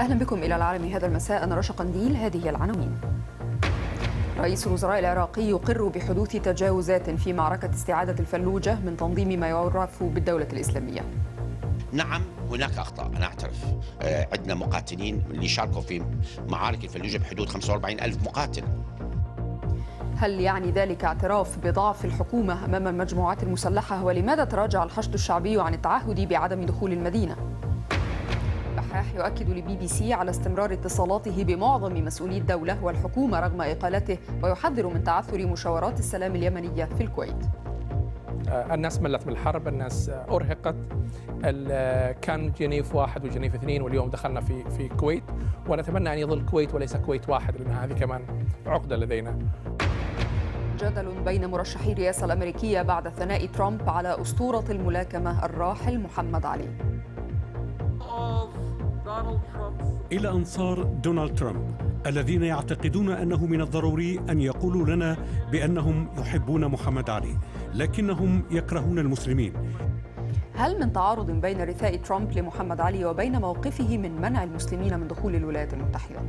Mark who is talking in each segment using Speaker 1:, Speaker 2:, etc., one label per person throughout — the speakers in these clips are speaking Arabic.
Speaker 1: أهلا بكم إلى العالم هذا المساء أنا رشا قنديل هذه العناوين رئيس الوزراء العراقي يقر بحدوث تجاوزات في معركة استعادة الفلوجة من تنظيم ما يعرف بالدولة الإسلامية
Speaker 2: نعم هناك اخطاء انا اعترف آه، عندنا مقاتلين اللي شاركوا في معارك الفلوجه بحدود 45 الف مقاتل
Speaker 1: هل يعني ذلك اعتراف بضعف الحكومه امام المجموعات المسلحه ولماذا تراجع الحشد الشعبي عن التعهد بعدم دخول المدينه البحاح يؤكد لبي بي سي على استمرار اتصالاته بمعظم مسؤولي الدولة والحكومة رغم إقالته ويحذر من تعثر مشاورات السلام اليمنية في الكويت
Speaker 3: آه، الناس ملت من الحرب الناس أرهقت آه، كان جنيف واحد وجنيف اثنين واليوم دخلنا في في الكويت ونتمنى أن يظل الكويت وليس كويت واحد لأن هذه كمان عقدة لدينا
Speaker 1: جدل بين مرشحي الرئاسة الأمريكية بعد ثناء ترامب على أسطورة الملاكمة الراحل محمد علي
Speaker 4: إلى أنصار دونالد ترامب الذين يعتقدون أنه من الضروري أن يقولوا لنا بأنهم يحبون محمد علي لكنهم يكرهون المسلمين
Speaker 1: هل من تعارض بين رثاء ترامب لمحمد علي وبين موقفه من منع المسلمين من دخول الولايات المتحدة؟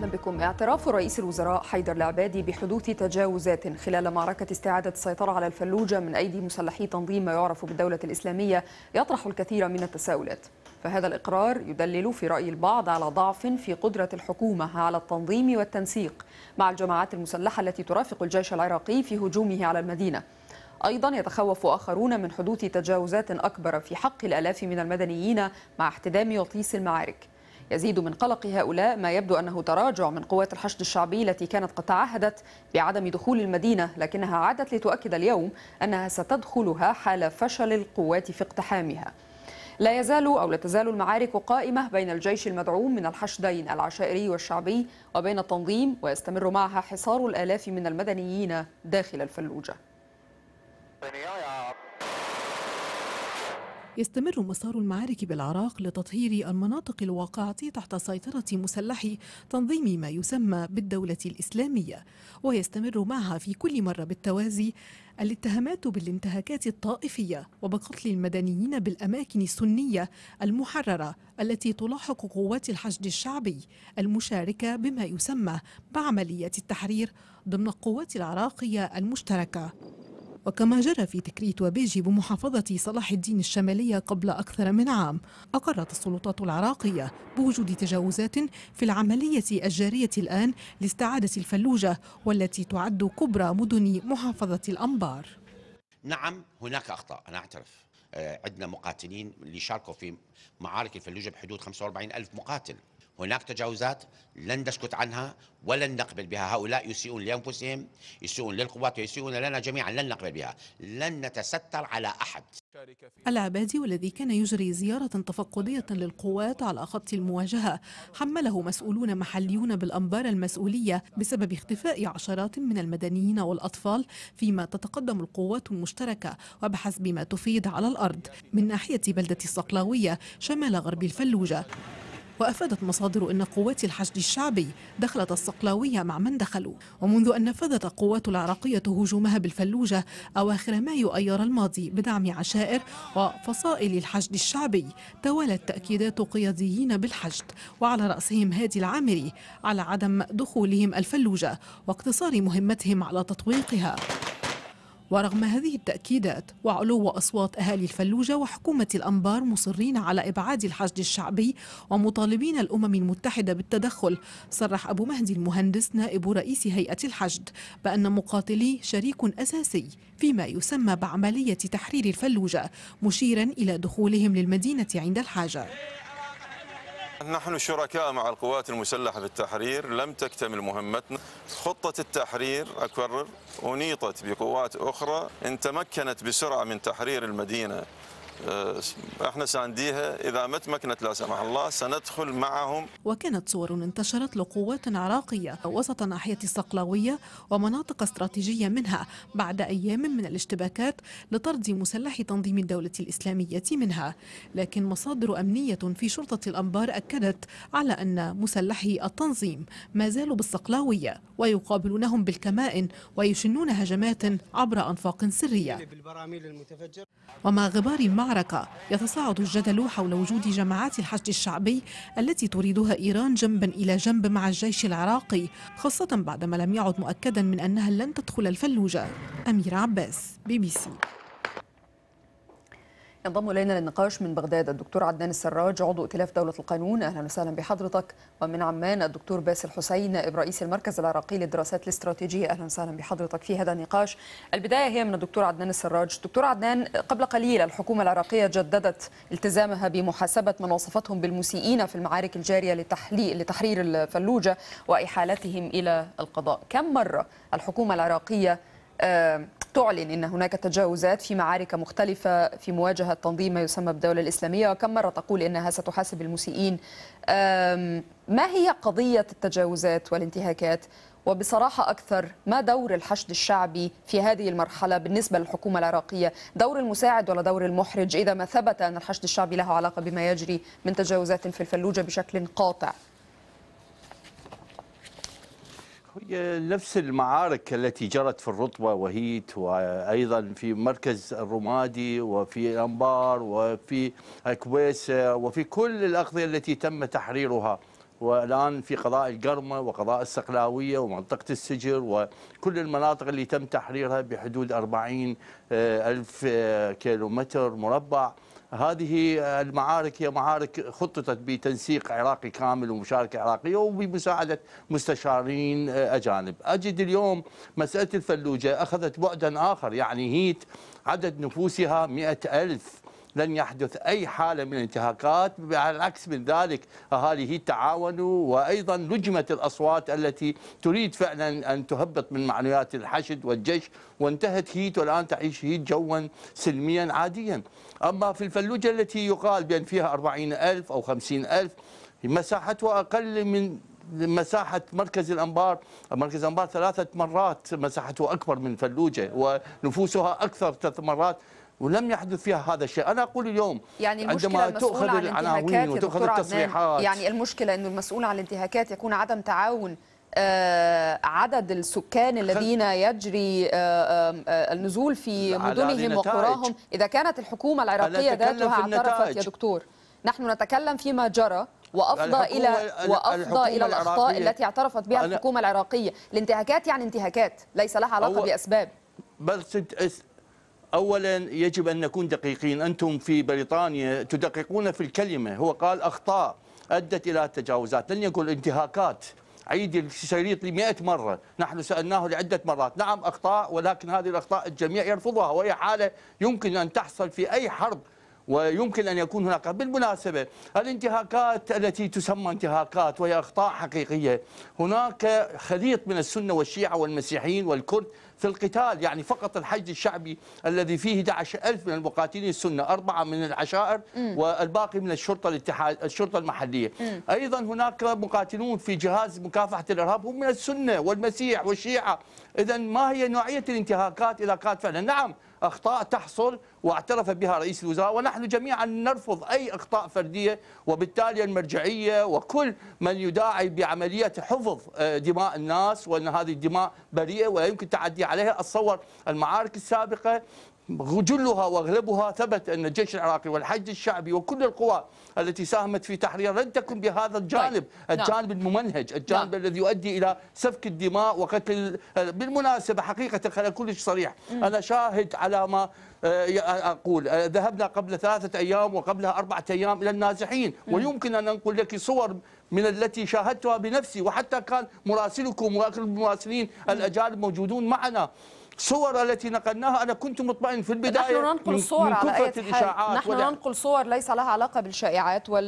Speaker 1: أهلا بكم اعتراف رئيس الوزراء حيدر العبادي بحدوث تجاوزات خلال معركة استعادة السيطرة على الفلوجة من أيدي مسلحي تنظيم ما يعرف بالدولة الإسلامية يطرح الكثير من التساؤلات فهذا الإقرار يدلل في رأي البعض على ضعف في قدرة الحكومة على التنظيم والتنسيق مع الجماعات المسلحة التي ترافق الجيش العراقي في هجومه على المدينة أيضا يتخوف آخرون من حدوث تجاوزات أكبر في حق الألاف من المدنيين مع احتدام وطيس المعارك يزيد من قلق هؤلاء ما يبدو أنه تراجع من قوات الحشد الشعبي التي كانت قد تعهدت بعدم دخول المدينة لكنها عادت لتؤكد اليوم أنها ستدخلها حال فشل القوات في اقتحامها لا يزال أو لا تزال المعارك قائمة بين الجيش المدعوم من الحشدين العشائري والشعبي وبين التنظيم ويستمر معها حصار الآلاف من المدنيين داخل الفلوجة
Speaker 5: يستمر مسار المعارك بالعراق لتطهير المناطق الواقعة تحت سيطرة مسلحي تنظيم ما يسمى بالدولة الإسلامية ويستمر معها في كل مرة بالتوازي الاتهامات بالانتهاكات الطائفية وبقتل المدنيين بالأماكن السنية المحررة التي تلاحق قوات الحشد الشعبي المشاركة بما يسمى بعمليات التحرير ضمن القوات العراقية المشتركة وكما جرى في تكريت وبيجي بمحافظة صلاح الدين الشمالية قبل أكثر من عام أقرت السلطات العراقية بوجود تجاوزات في العملية الجارية الآن لاستعادة الفلوجة والتي تعد كبرى مدن محافظة الأنبار
Speaker 2: نعم هناك أخطاء أنا أعترف آه، عندنا مقاتلين اللي شاركوا في معارك الفلوجة بحدود 45 ألف مقاتل هناك تجاوزات لن نسكت عنها ولن نقبل بها هؤلاء يسيئون لأنفسهم يسيئون للقوات ويسيئون لنا جميعا لن نقبل بها لن نتستر على أحد
Speaker 5: العبادي والذي كان يجري زيارة تفقدية للقوات على خط المواجهة حمله مسؤولون محليون بالأنبار المسؤولية بسبب اختفاء عشرات من المدنيين والأطفال فيما تتقدم القوات المشتركة وبحسب ما تفيد على الأرض من ناحية بلدة الصقلاوية شمال غرب الفلوجة وأفادت مصادر أن قوات الحشد الشعبي دخلت الصقلاوية مع من دخلوا ومنذ أن نفذت القوات العراقية هجومها بالفلوجة أواخر مايو أيار الماضي بدعم عشائر وفصائل الحشد الشعبي توالت تأكيدات قياديين بالحشد وعلى رأسهم هادي العامري على عدم دخولهم الفلوجة واقتصار مهمتهم على تطويقها ورغم هذه التأكيدات وعلو أصوات أهالي الفلوجة وحكومة الأنبار مصرين على إبعاد الحشد الشعبي ومطالبين الأمم المتحدة بالتدخل صرح أبو مهدي المهندس نائب رئيس هيئة الحشد بأن مقاتليه شريك أساسي فيما يسمى بعملية تحرير الفلوجة مشيرا إلى دخولهم للمدينة عند الحاجة
Speaker 2: نحن شركاء مع القوات
Speaker 6: المسلحة في التحرير لم تكتمل مهمتنا خطة التحرير أكرر أنيطت بقوات أخرى إن تمكنت بسرعة من تحرير المدينة آه، احنا سانديها اذا ما تمكنت لا سمح الله سندخل معهم
Speaker 5: وكانت صور انتشرت لقوات عراقيه وسط ناحيه الصقلاويه ومناطق استراتيجيه منها بعد ايام من الاشتباكات لطرد مسلح تنظيم الدوله الاسلاميه منها لكن مصادر امنيه في شرطه الانبار اكدت على ان مسلحي التنظيم ما زالوا بالصقلاويه ويقابلونهم بالكمائن ويشنون هجمات عبر انفاق سريه ومع غبار المعركه المعركة يتصاعد الجدل حول وجود جماعات الحشد الشعبي التي تريدها إيران جنبا إلى جنب مع الجيش العراقي خاصة بعدما لم يعد مؤكدا من أنها لن تدخل الفلوجة أمير عباس بي بي سي
Speaker 1: ينضم الينا للنقاش من بغداد الدكتور عدنان السراج عضو ائتلاف دوله القانون اهلا وسهلا بحضرتك ومن عمان الدكتور باسل حسين نائب رئيس المركز العراقي للدراسات الاستراتيجيه اهلا وسهلا بحضرتك في هذا النقاش البدايه هي من الدكتور عدنان السراج دكتور عدنان قبل قليل الحكومه العراقيه جددت التزامها بمحاسبه من وصفتهم بالمسيئين في المعارك الجاريه لتحليل لتحرير الفلوجه واحالتهم الى القضاء كم مره الحكومه العراقيه آه، تعلن ان هناك تجاوزات في معارك مختلفه في مواجهه تنظيم ما يسمى بالدوله الاسلاميه وكم مره تقول انها ستحاسب المسيئين ما هي قضيه التجاوزات والانتهاكات وبصراحه اكثر ما دور الحشد الشعبي في هذه المرحله بالنسبه للحكومه العراقيه دور المساعد ولا دور المحرج اذا ما ثبت ان الحشد الشعبي له علاقه بما يجري من تجاوزات في الفلوجه بشكل قاطع
Speaker 2: هي نفس المعارك التي جرت في الرطبة وهيت وأيضا في مركز الرمادي وفي الأنبار وفي أكويس وفي كل الأقضية التي تم تحريرها والآن في قضاء القرمة وقضاء السقلاوية ومنطقة السجر وكل المناطق اللي تم تحريرها بحدود 40 آه، ألف آه، كيلومتر مربع هذه المعارك هي معارك خططت بتنسيق عراقي كامل ومشاركة عراقية وبمساعدة مستشارين أجانب أجد اليوم مسألة الفلوجة أخذت بعدا آخر يعني هيت عدد نفوسها مئة ألف لن يحدث أي حالة من الانتهاكات على العكس من ذلك أهاليه تعاونوا وأيضا لجمت الأصوات التي تريد فعلا أن تهبط من معنويات الحشد والجيش وانتهت هيت والآن تعيش هيت جوا سلميا عاديا أما في الفلوجة التي يقال بأن فيها 40 ألف أو 50 ألف مساحتها أقل من مساحة مركز الأنبار مركز الأنبار ثلاثة مرات مساحته أكبر من فلوجة ونفوسها أكثر ثلاث مرات ولم يحدث فيها هذا الشيء أنا أقول اليوم
Speaker 1: يعني عندما تؤخذ عن العناوين وتؤخذ التصريحات يعني المشكلة أنه المسؤول عن الانتهاكات يكون عدم تعاون آه، عدد السكان الذين يجري آه، آه، النزول في مدنهم وقراهم إذا كانت الحكومة العراقية ذاتها اعترفت يا دكتور نحن نتكلم فيما جرى وافضى الى وافضى الى الاخطاء التي اعترفت بها الحكومه العراقيه، الانتهاكات يعني انتهاكات ليس لها علاقه باسباب
Speaker 2: بس أولا يجب أن نكون دقيقين أنتم في بريطانيا تدققون في الكلمة هو قال أخطاء أدت إلى تجاوزات لن يقول انتهاكات عيد الشريط لمئة مرة نحن سألناه لعدة مرات نعم أخطاء ولكن هذه الأخطاء الجميع يرفضها وهي حالة يمكن أن تحصل في أي حرب ويمكن أن يكون هناك بالمناسبة الانتهاكات التي تسمى انتهاكات وهي أخطاء حقيقية هناك خليط من السنة والشيعة والمسيحيين والكرد في القتال يعني فقط الحج الشعبي الذي فيه 11 ألف من المقاتلين السنة أربعة من العشائر م. والباقي من الشرطة الاتحاد الشرطة المحلية م. أيضا هناك مقاتلون في جهاز مكافحة الإرهاب هم من السنة والمسيح والشيعة إذا ما هي نوعية الانتهاكات إذا كانت فعلا نعم أخطاء تحصل واعترف بها رئيس الوزراء ونحن جميعا نرفض أي أخطاء فردية وبالتالي المرجعية وكل من يداعي بعملية حفظ آه، دماء الناس وأن هذه الدماء بريئة ولا يمكن التعدي عليها أتصور المعارك السابقة جلها واغلبها ثبت ان الجيش العراقي والحج الشعبي وكل القوى التي ساهمت في تحرير لن تكن بهذا الجانب، طيب، نعم. الجانب الممنهج، الجانب نعم. الذي يؤدي الى سفك الدماء وقتل بالمناسبه حقيقه خلينا كلش صريح، انا شاهد على ما آه، آه، اقول آه، ذهبنا قبل ثلاثه ايام وقبلها اربعه ايام الى النازحين ويمكن ان انقل لك صور من التي شاهدتها بنفسي وحتى كان مراسلكم واكثر المراسلين الاجانب موجودون معنا الصور التي نقلناها أنا كنت مطمئن في البداية نحن ننقل صور من على أي الإشاعات نحن ولا.
Speaker 5: ننقل
Speaker 1: صور ليس لها علاقة بالشائعات وال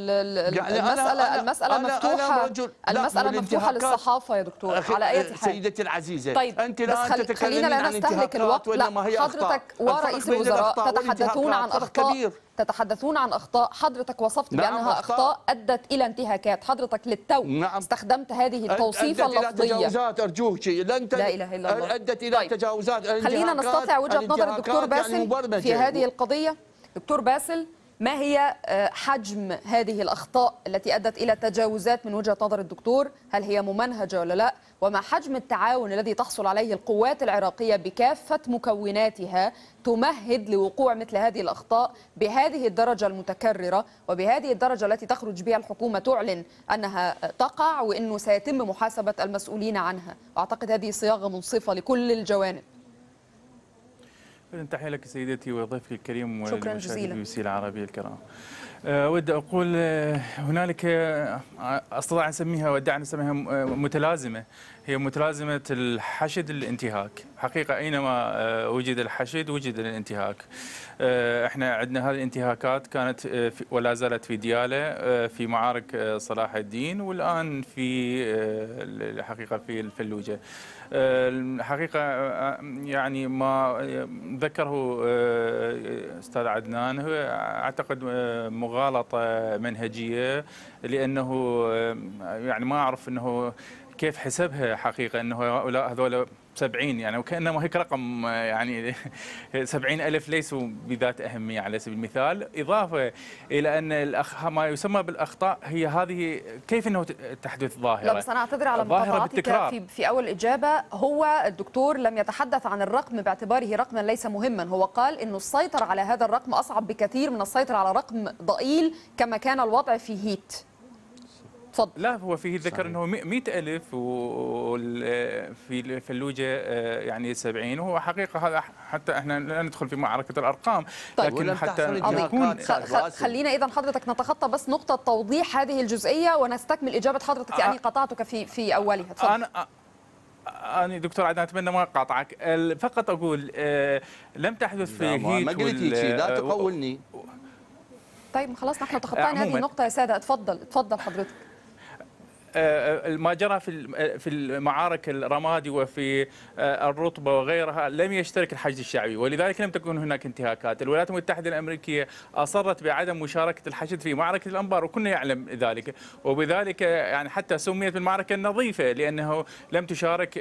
Speaker 1: يعني أنا المسألة أنا مفتوحة أنا المسألة
Speaker 2: مفتوحة للصحافة
Speaker 1: يا دكتور أخي على أي حال سيدتي
Speaker 2: العزيزة طيب أنت الآن تتكلمين عن انتهاكات ولا ما هي حضرتك ورئيس الوزراء تتحدثون عن أخطاء
Speaker 1: تتحدثون عن اخطاء حضرتك وصفت نعم بانها أخطاء. اخطاء ادت الى انتهاكات حضرتك للتو نعم. استخدمت هذه التوصيفه اللفظيه أدت إلى تجاوزات
Speaker 2: أرجوك لن ت... لا إله إلا الله أدت إلى طيب. تجاوزات خلينا نستطيع وجهة نظر الدكتور يعني باسل يعني في هذه
Speaker 1: القضية دكتور باسل ما هي آه، حجم هذه الأخطاء التي أدت إلى التجاوزات من وجهة نظر الدكتور هل هي ممنهجة ولا لا وما حجم التعاون الذي تحصل عليه القوات العراقية بكافة مكوناتها تمهد لوقوع مثل هذه الأخطاء بهذه الدرجة المتكررة وبهذه الدرجة التي تخرج بها الحكومة تعلن أنها تقع وأنه سيتم محاسبة المسؤولين عنها أعتقد هذه صياغة منصفة لكل الجوانب
Speaker 7: تحية لك سيدتي وضيفك الكريم شكرا جزيلا بي سي العربية الكرام أود آه، أقول آه، هنالك آه، أستطيع أن أسميها ودع أن أسميها متلازمة هي متلازمة الحشد الانتهاك حقيقة أينما آه، وجد الحشد وجد الانتهاك آه، احنا عندنا هذه الانتهاكات كانت آه، ولا زالت في ديالة في معارك صلاح الدين والآن في الحقيقة في الفلوجة الحقيقة يعني ما ذكره أستاذ عدنان هو أعتقد مغالطة منهجية لأنه يعني ما أعرف أنه كيف حسبها حقيقة أنه هؤلاء هذول 70 يعني وكأنما هيك رقم يعني 70 ألف ليسوا بذات أهمية على سبيل المثال إضافة إلى أن الأخ... ما يسمى بالأخطاء هي هذه كيف أنه تحدث ظاهرة لا بس أنا أعتذر على مقاطعتك في...
Speaker 1: في أول إجابة هو الدكتور لم يتحدث عن الرقم باعتباره رقما ليس مهما هو قال أنه السيطرة على هذا الرقم أصعب بكثير من السيطرة على رقم ضئيل كما كان الوضع في هيت تفضل
Speaker 7: لا هو فيه ذكر انه 100000 وفي الفلوجه آه، يعني 70 وهو حقيقه هذا حتى احنا لا ندخل في معركه الارقام طيب لكن حتى يكون خلينا
Speaker 1: اذا حضرتك نتخطى بس نقطه توضيح هذه الجزئيه ونستكمل اجابه حضرتك يعني آه، قطعتك في في اولها تفضل انا آه،
Speaker 7: أنا دكتور عدنان أتمنى ما أقاطعك فقط أقول لم تحدث في نعم، هيت ما قلت لا تقولني
Speaker 1: طيب خلاص نحن تخطينا هذه النقطة يا سادة اتفضل اتفضل حضرتك
Speaker 7: آه، آه، ما جرى في آه، في المعارك الرمادي وفي الرطبه وغيرها لم يشترك الحشد الشعبي ولذلك لم تكن هناك انتهاكات، الولايات المتحده الامريكيه اصرت بعدم مشاركه الحشد في معركه الانبار وكنا يعلم ذلك وبذلك يعني حتى سميت بالمعركه النظيفه لانه لم تشارك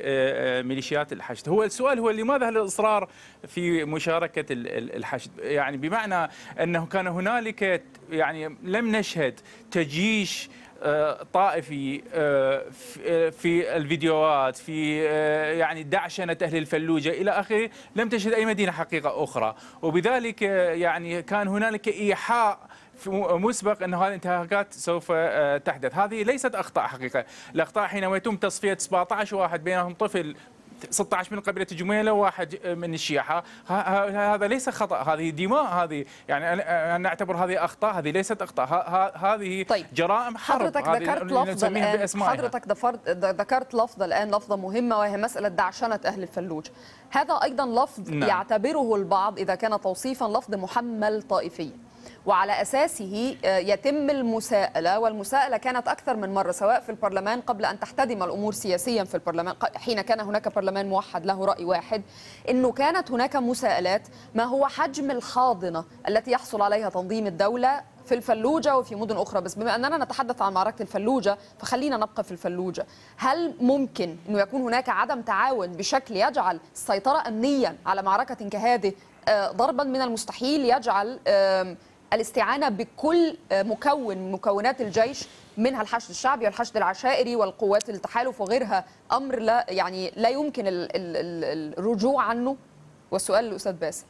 Speaker 7: ميليشيات الحشد، هو السؤال هو لماذا الاصرار في مشاركه الحشد؟ يعني بمعنى انه كان هنالك يعني لم نشهد تجيش آه، طائفي آه، آه، في الفيديوهات في يعني دعشنة أهل الفلوجة إلى آخره لم تشهد أي مدينة حقيقة أخرى وبذلك يعني كان هنالك إيحاء مسبق أن هذه الانتهاكات سوف تحدث هذه ليست أخطاء حقيقة الأخطاء حينما يتم تصفية 17 واحد بينهم طفل 16 من قبيله جميله وواحد من الشيعه هذا ليس خطا هذه دماء هذه يعني انا اعتبر هذه اخطاء هذه ليست اخطاء هذه طيب. جرائم حرب حضرتك ذكرت لفظ حضرتك
Speaker 1: ذكرت لفظ الان لفظه مهمه وهي مساله دعشنه اهل الفلوج هذا ايضا لفظ نعم. يعتبره البعض اذا كان توصيفا لفظ محمل طائفيا وعلى أساسه آه، يتم المساءلة والمساءلة كانت أكثر من مرة سواء في البرلمان قبل أن تحتدم الأمور سياسيا في البرلمان حين كان هناك برلمان موحد له رأي واحد أنه كانت هناك مساءلات ما هو حجم الحاضنة التي يحصل عليها تنظيم الدولة في الفلوجة وفي مدن أخرى بس بما أننا نتحدث عن معركة الفلوجة فخلينا نبقى في الفلوجة هل ممكن أنه يكون هناك عدم تعاون بشكل يجعل السيطرة أمنيا على معركة كهذه آه، ضربا من المستحيل يجعل الاستعانه بكل آه، مكون من مكونات الجيش منها الحشد الشعبي والحشد العشائري والقوات التحالف وغيرها امر لا يعني لا يمكن الرجوع عنه والسؤال للاستاذ باسم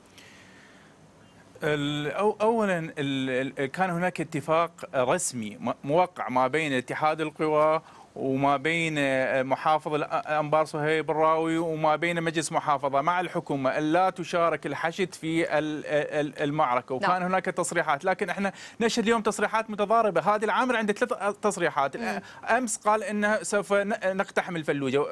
Speaker 7: اولا كان هناك اتفاق رسمي موقع ما بين اتحاد القوى وما بين آه، آه، محافظ الانبار آه، صهيب الراوي وما بين مجلس محافظه مع الحكومه الا تشارك الحشد في المعركه نعم. وكان نعم. هناك تصريحات لكن احنا نشهد اليوم تصريحات متضاربه هذه العامر عنده ثلاث تصريحات مم. امس قال انه سوف نقتحم الفلوجه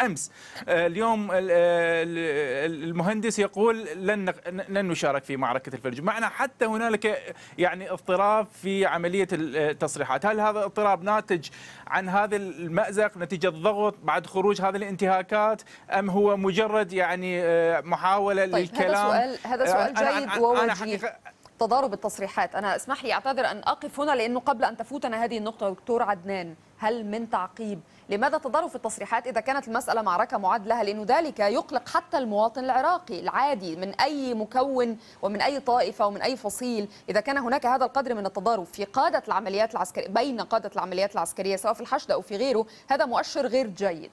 Speaker 7: امس اليوم المهندس يقول لن لن نشارك في معركه الفلوجه معنا حتى هنالك يعني اضطراب في عمليه التصريحات هل هذا اضطراب ناتج عن هذا هذا المأزق نتيجة الضغط بعد خروج هذه الانتهاكات أم هو مجرد يعني آه، محاولة طيب للكلام هذا سؤال هذا سؤال آه، جيد ووجيه
Speaker 1: تضارب التصريحات أنا اسمح لي أعتذر أن أقف هنا لأنه قبل أن تفوتنا هذه النقطة دكتور عدنان هل من تعقيب لماذا تضارب في التصريحات إذا كانت المسألة معركة معد لها لأنه ذلك يقلق حتى المواطن العراقي العادي من أي مكون ومن أي طائفة ومن أي فصيل إذا كان هناك هذا القدر من التضارب في قادة العمليات العسكرية بين قادة العمليات العسكرية سواء في الحشد أو في غيره هذا مؤشر غير جيد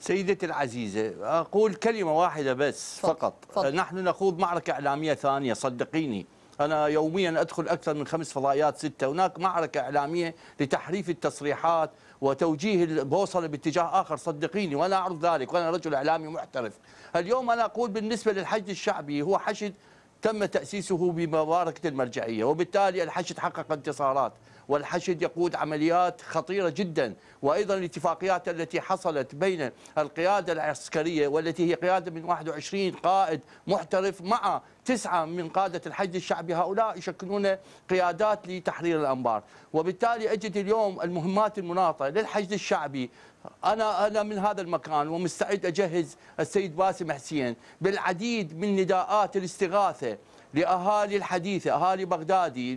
Speaker 2: سيدتي العزيزة أقول كلمة واحدة بس فقط, فقط. نحن نخوض معركة إعلامية ثانية صدقيني أنا يوميا أدخل أكثر من خمس فضائيات ستة هناك معركة إعلامية لتحريف التصريحات وتوجيه البوصلة باتجاه آخر صدقيني وأنا أعرف ذلك وأنا رجل إعلامي محترف اليوم أنا أقول بالنسبة للحشد الشعبي هو حشد تم تأسيسه بمباركة المرجعية وبالتالي الحشد حقق انتصارات والحشد يقود عمليات خطيرة جدا وأيضا الاتفاقيات التي حصلت بين القيادة العسكرية والتي هي قيادة من 21 قائد محترف مع تسعة من قادة الحشد الشعبي هؤلاء يشكلون قيادات لتحرير الأنبار وبالتالي أجد اليوم المهمات المناطة للحشد الشعبي أنا أنا من هذا المكان ومستعد أجهز السيد باسم حسين بالعديد من نداءات الاستغاثة لأهالي الحديثة أهالي بغدادي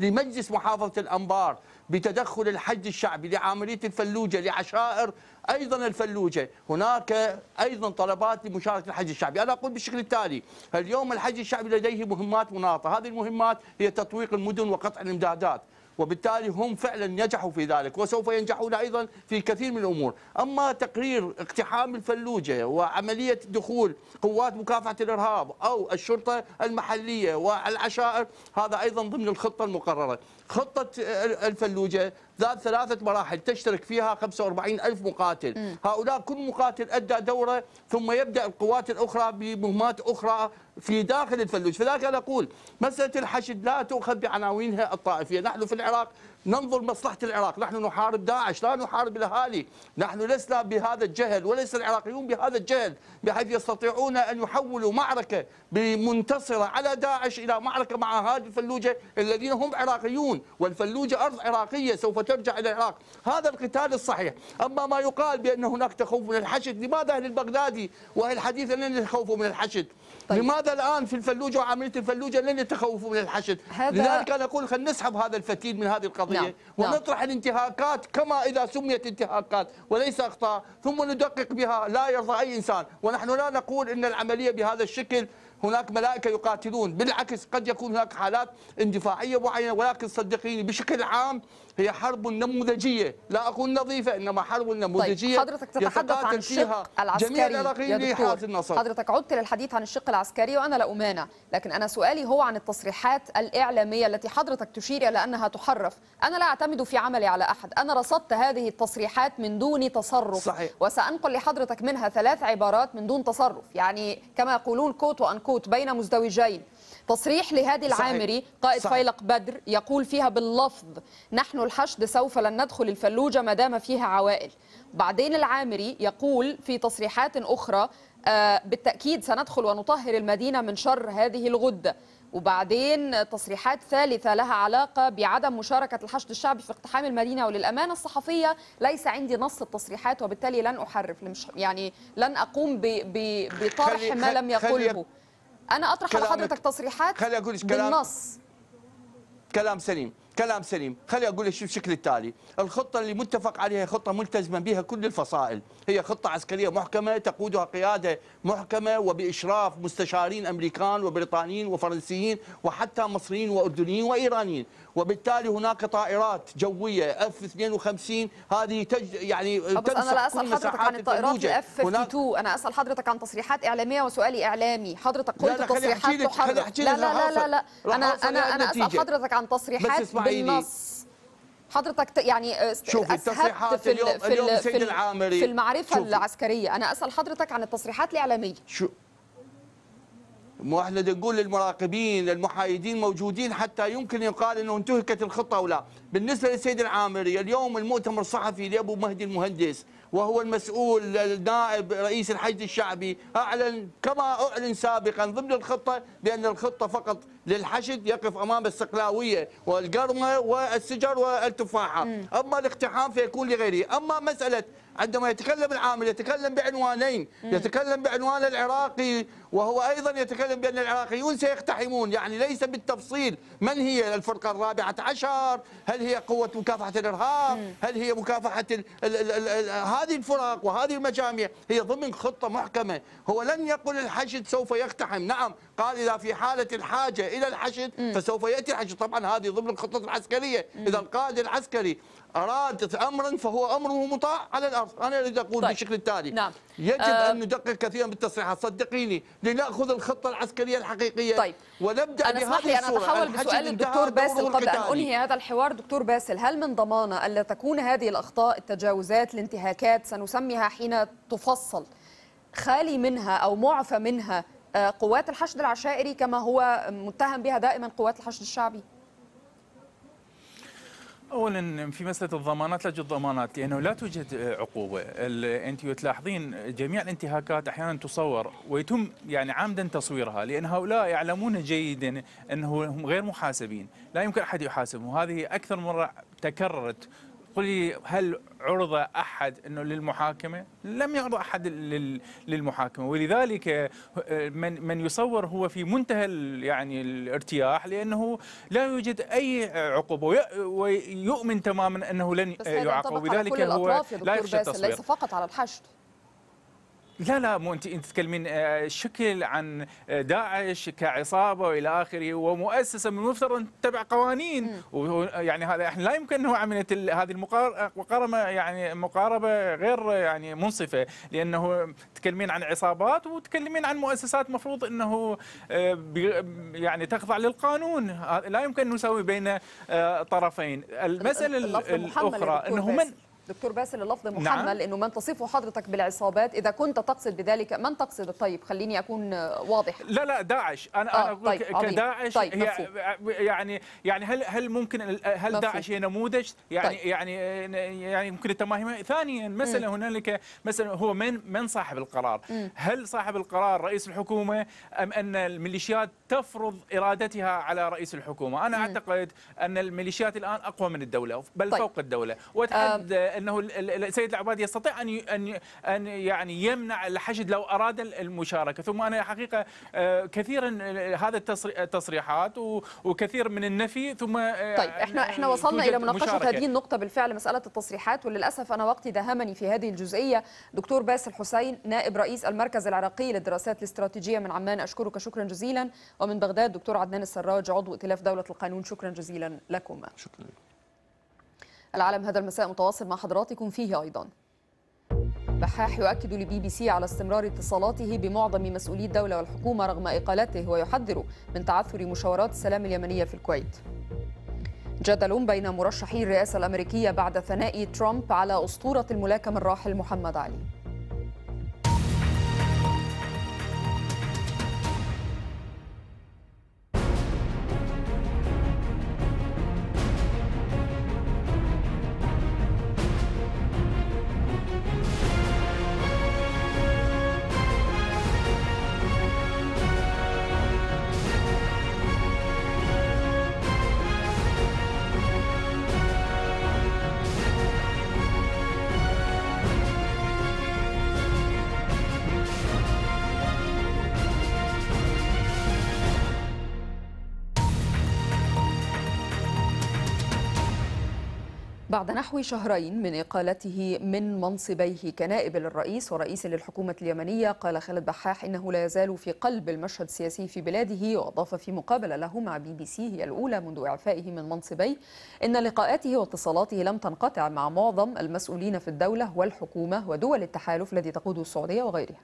Speaker 2: لمجلس محافظة الأنبار بتدخل الحج الشعبي لعملية الفلوجة لعشائر أيضا الفلوجة هناك أيضا طلبات لمشاركة الحج الشعبي أنا أقول بالشكل التالي اليوم الحج الشعبي لديه مهمات مناطة هذه المهمات هي تطويق المدن وقطع الإمدادات وبالتالي هم فعلا نجحوا في ذلك وسوف ينجحون أيضا في كثير من الأمور أما تقرير اقتحام الفلوجة وعملية دخول قوات مكافحة الإرهاب أو الشرطة المحلية والعشائر هذا أيضا ضمن الخطة المقررة خطة الفلوجة ذات ثلاثة مراحل تشترك فيها 45 ألف مقاتل م. هؤلاء كل مقاتل أدى دوره ثم يبدأ القوات الأخرى بمهمات أخرى في داخل الفلوج فذلك أنا أقول مسألة الحشد لا تؤخذ بعناوينها الطائفية نحن في العراق ننظر مصلحة العراق نحن نحارب داعش لا نحارب الأهالي نحن لسنا بهذا الجهل وليس العراقيون بهذا الجهل بحيث يستطيعون أن يحولوا معركة بمنتصرة على داعش إلى معركة مع أهالي الفلوجة الذين هم عراقيون والفلوجة أرض عراقية سوف ترجع إلى العراق هذا القتال الصحيح أما ما يقال بأن هناك تخوف من الحشد لماذا أهل البغدادي وأهل الحديث لن يخوفوا من الحشد طيب. لماذا الان في الفلوجه وعمليه الفلوجه لن يتخوفوا من الحشد؟ هذا لذلك انا اقول خلينا نسحب هذا الفتيل من هذه القضيه نعم. نعم. ونطرح نعم. الانتهاكات كما اذا سميت انتهاكات وليس اخطاء ثم ندقق بها لا يرضى اي انسان ونحن لا نقول ان العمليه بهذا الشكل هناك ملائكه يقاتلون بالعكس قد يكون هناك حالات اندفاعيه معينه ولكن صدقيني بشكل عام هي حرب نموذجيه لا اقول نظيفه انما حرب طيب، نموذجيه طيب حضرتك تتحدث عن الشق العسكري يا دكتور حضرتك
Speaker 1: عدت للحديث عن الشق العسكري وانا لا امانع لكن انا سؤالي هو عن التصريحات الاعلاميه التي حضرتك تشير الى انها تحرف انا لا اعتمد في عملي على احد انا رصدت هذه التصريحات من دون تصرف صحيح. وسانقل لحضرتك منها ثلاث عبارات من دون تصرف يعني كما يقولون كوت وان كوت بين مزدوجين تصريح لهادي العامري قائد صحيح. فيلق بدر يقول فيها باللفظ نحن الحشد سوف لن ندخل الفلوجة ما دام فيها عوائل بعدين العامري يقول في تصريحات أخرى آه، بالتأكيد سندخل ونطهر المدينة من شر هذه الغدة وبعدين تصريحات ثالثة لها علاقة بعدم مشاركة الحشد الشعبي في اقتحام المدينة وللأمانة الصحفية ليس عندي نص التصريحات وبالتالي لن أحرف يعني لن أقوم بطرح ما لم يقله انا اطرح على حضرتك تصريحات خلي اقول كلام بالنص
Speaker 2: كلام سليم كلام سليم خلي أقول لك بشكل التالي الخطة اللي متفق عليها خطة ملتزمة بها كل الفصائل هي خطة عسكرية محكمة تقودها قيادة محكمة وبإشراف مستشارين أمريكان وبريطانيين وفرنسيين وحتى مصريين وأردنيين وإيرانيين وبالتالي هناك طائرات جويه اف 52 هذه تج يعني تمسح انا لا اسال حضرتك عن الطائرات الاف 52
Speaker 1: انا اسال حضرتك عن تصريحات اعلاميه وسؤالي اعلامي حضرتك قلت تصريحات تحرك لا لا لا لا انا انا انا اسال حضرتك عن تصريحات بالنص حضرتك يعني آه، شوفي التصريحات في اليوم في اليوم في, في المعرفه شوفي العسكريه انا اسال حضرتك عن التصريحات الاعلاميه شو
Speaker 2: واحنا نقول للمراقبين المحايدين موجودين حتى يمكن يقال انه انتهكت الخطه او لا، بالنسبه للسيد العامري اليوم المؤتمر الصحفي لابو مهدي المهندس وهو المسؤول النائب رئيس الحشد الشعبي اعلن كما اعلن سابقا ضمن الخطه بان الخطه فقط للحشد يقف امام السقلاويه والقرمه والسجر والتفاحه، اما الاقتحام فيكون لغيره، اما مساله عندما يتكلم العامل يتكلم بعنوانين يتكلم بعنوان العراقي وهو أيضا يتكلم بأن العراقيون سيقتحمون يعني ليس بالتفصيل من هي الفرقة الرابعة عشر هل هي قوة مكافحة الإرهاب هل هي مكافحة ال ال الـ الـ الـ هذه الفرق وهذه المجاميع هي ضمن خطة محكمة هو لن يقل الحشد سوف يقتحم نعم قال إذا في حالة الحاجة إلى الحشد فسوف يأتي الحشد طبعا هذه ضمن الخطة العسكرية إذا القائد العسكري أرادت أمرا فهو أمره مطاع على الأرض أنا أريد أقول طيب. بالشكل التالي نعم. يجب أه أن ندقق كثيرا بالتصريحات صدقيني لنأخذ الخطة العسكرية الحقيقية طيب. ونبدأ أنا اسمح لي أنا أتحول بسؤال الدكتور باسل قبل أن أنهي
Speaker 1: هذا الحوار دكتور باسل هل من ضمانة ألا تكون هذه الأخطاء التجاوزات الانتهاكات سنسميها حين تفصل خالي منها أو معفى منها آه، قوات الحشد العشائري كما هو متهم بها دائما قوات الحشد الشعبي
Speaker 7: اولا في مساله الضمانات لا توجد ضمانات لانه لا توجد عقوبه انت تلاحظين جميع الانتهاكات احيانا تصور ويتم يعني عمدا تصويرها لان هؤلاء يعلمون جيدا انه هم غير محاسبين لا يمكن احد يحاسبهم هذه اكثر مره تكررت قولي هل عرض احد انه للمحاكمه؟ لم يعرض احد للمحاكمه ولذلك آه، من من يصور هو في منتهى يعني الارتياح لانه لا يوجد اي عقوبه ويؤمن تماما انه لن يعاقب وبذلك هو لا يخشى التصوير ليس
Speaker 1: فقط على الحشد
Speaker 7: لا لا مو انت انت تتكلمين آه، شكل عن آه، داعش كعصابه والى اخره ومؤسسه من المفترض ان تتبع قوانين ويعني هذا احنا لا يمكن انه عملت هذه المقارنه يعني مقاربه غير يعني منصفه لانه تتكلمين عن عصابات وتتكلمين عن مؤسسات مفروض انه آه، يعني تخضع للقانون لا يمكن نسوي بين طرفين المساله الاخرى انه من
Speaker 1: دكتور باسل اللفظ نعم. محمل نعم. انه من تصفه حضرتك بالعصابات اذا كنت تقصد بذلك من تقصد طيب خليني اكون واضح لا لا داعش انا آه انا اقول طيب كداعش طيب هي
Speaker 7: يعني يعني هل هل ممكن هل مفهوم. داعش هي نموذج يعني طيب. يعني يعني ممكن التماهي ثانيا مثلا هنالك مثلا هو من من صاحب القرار م. هل صاحب القرار رئيس الحكومه ام ان الميليشيات تفرض ارادتها على رئيس الحكومه انا م. اعتقد ان الميليشيات الان اقوى من الدوله بل طيب. فوق الدوله انه السيد العبادي يستطيع ان ان ان يعني يمنع الحشد لو اراد المشاركه ثم انا حقيقه آه، كثيرا آه، هذا التصريحات وكثير من النفي ثم آه، طيب احنا احنا وصلنا الى مناقشه مشاركة. هذه
Speaker 1: النقطه بالفعل مساله التصريحات وللاسف انا وقتي دهمني في هذه الجزئيه دكتور باسل حسين نائب رئيس المركز العراقي للدراسات الاستراتيجيه من عمان اشكرك شكرا جزيلا ومن بغداد دكتور عدنان السراج عضو ائتلاف دوله القانون شكرا جزيلا لكما شكرا العالم هذا المساء متواصل مع حضراتكم فيه أيضا بحاح يؤكد لبي بي سي على استمرار اتصالاته بمعظم مسؤولي الدولة والحكومة رغم إقالته ويحذر من تعثر مشاورات السلام اليمنية في الكويت جدل بين مرشحي الرئاسة الأمريكية بعد ثناء ترامب على أسطورة الملاكم الراحل محمد علي بعد نحو شهرين من إقالته من منصبيه كنائب للرئيس ورئيس للحكومة اليمنية قال خالد بحاح إنه لا يزال في قلب المشهد السياسي في بلاده وأضاف في مقابلة له مع بي بي سي هي الأولى منذ إعفائه من منصبيه إن لقاءاته واتصالاته لم تنقطع مع معظم المسؤولين في الدولة والحكومة ودول التحالف الذي تقوده السعودية وغيرها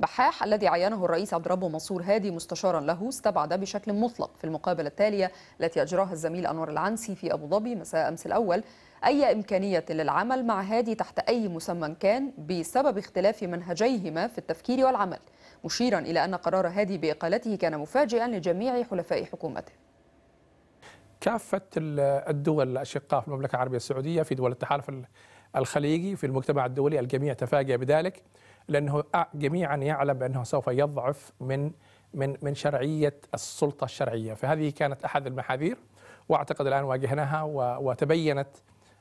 Speaker 1: بحاح الذي عينه الرئيس عبد ربه منصور هادي مستشارا له استبعد بشكل مطلق في المقابله التاليه التي اجراها الزميل انور العنسي في ابو ظبي مساء امس الاول أي إمكانية للعمل مع هادي تحت أي مسمى كان بسبب اختلاف منهجيهما في التفكير والعمل مشيرا إلى أن قرار هادي بإقالته كان مفاجئا لجميع حلفاء حكومته
Speaker 3: كافة الدول الأشقاء في المملكة العربية السعودية في دول التحالف الخليجي في المجتمع الدولي الجميع تفاجأ بذلك لانه جميعا يعلم بانه سوف يضعف من من من شرعيه السلطه الشرعيه، فهذه كانت احد المحاذير واعتقد الان واجهناها وتبينت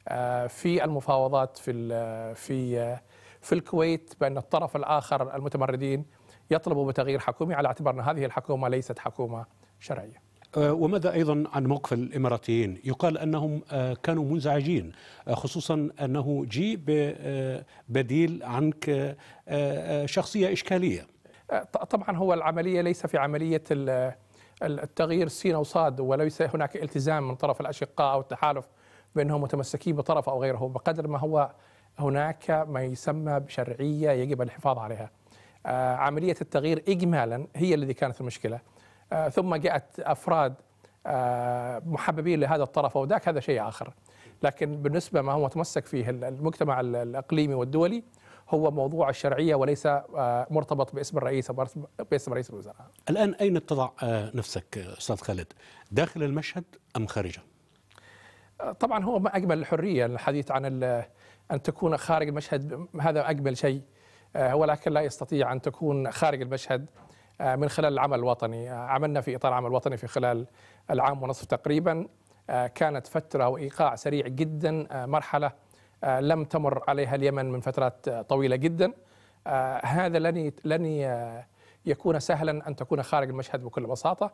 Speaker 3: آه، في المفاوضات في في آه، في الكويت بان الطرف الاخر المتمردين يطلبوا بتغيير حكومي على اعتبار ان هذه الحكومه ليست حكومه شرعيه.
Speaker 4: آه، وماذا ايضا عن موقف الاماراتيين؟ يقال انهم آه، كانوا منزعجين آه، خصوصا
Speaker 3: انه جي بديل عنك شخصيه اشكاليه. طبعا هو العمليه ليس في عمليه التغيير سين وصاد وليس هناك التزام من طرف الاشقاء او التحالف بانهم متمسكين بطرف او غيره بقدر ما هو هناك ما يسمى بشرعيه يجب الحفاظ عليها. عمليه التغيير اجمالا هي الذي كانت المشكله. آه، ثم جاءت افراد آه، محببين لهذا الطرف او ذاك هذا شيء اخر لكن بالنسبه ما هو متمسك فيه المجتمع الاقليمي والدولي هو موضوع الشرعيه وليس آه، مرتبط باسم الرئيس او باسم رئيس الوزراء.
Speaker 4: الان اين تضع نفسك استاذ خالد؟ داخل المشهد ام خارجه؟
Speaker 3: طبعا هو ما اجمل الحريه الحديث عن ان تكون خارج المشهد هذا اجمل شيء ولكن لا يستطيع ان تكون خارج المشهد آه، من خلال العمل الوطني آه، عملنا في إطار عمل وطني في خلال العام ونصف تقريبا آه، كانت فترة وإيقاع سريع جدا مرحلة لم تمر عليها اليمن من فترات طويلة جدا هذا لن لن يكون سهلا أن تكون خارج المشهد بكل بساطة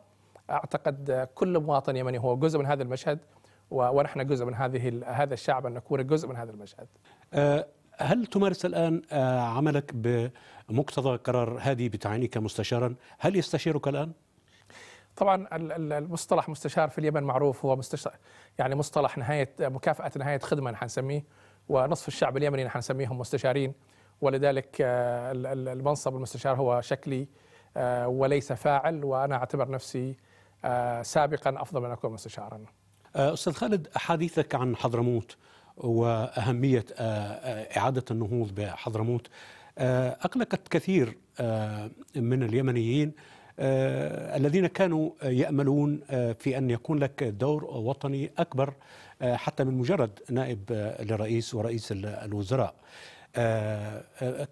Speaker 3: أعتقد كل مواطن يمني هو جزء من هذا المشهد ونحن جزء من هذه هذا الشعب ان نكون جزء من هذا المشهد.
Speaker 4: هل تمارس الآن آه، عملك بمقتضى قرار هذه بتعييني كمستشارا هل يستشيرك الآن؟
Speaker 3: طبعا المصطلح مستشار في اليمن معروف هو مستشار يعني مصطلح نهايه مكافاه نهايه خدمه نحن نسميه ونصف الشعب اليمني نحن نسميهم مستشارين ولذلك آه، المنصب المستشار هو شكلي آه، وليس فاعل وانا اعتبر نفسي سابقا افضل من اكون مستشارا.
Speaker 4: استاذ خالد حديثك عن حضرموت واهميه آه، آه، اعاده النهوض بحضرموت آه، اقلقت كثير من اليمنيين الذين كانوا ياملون في ان يكون لك دور وطني اكبر حتى من مجرد نائب للرئيس ورئيس الوزراء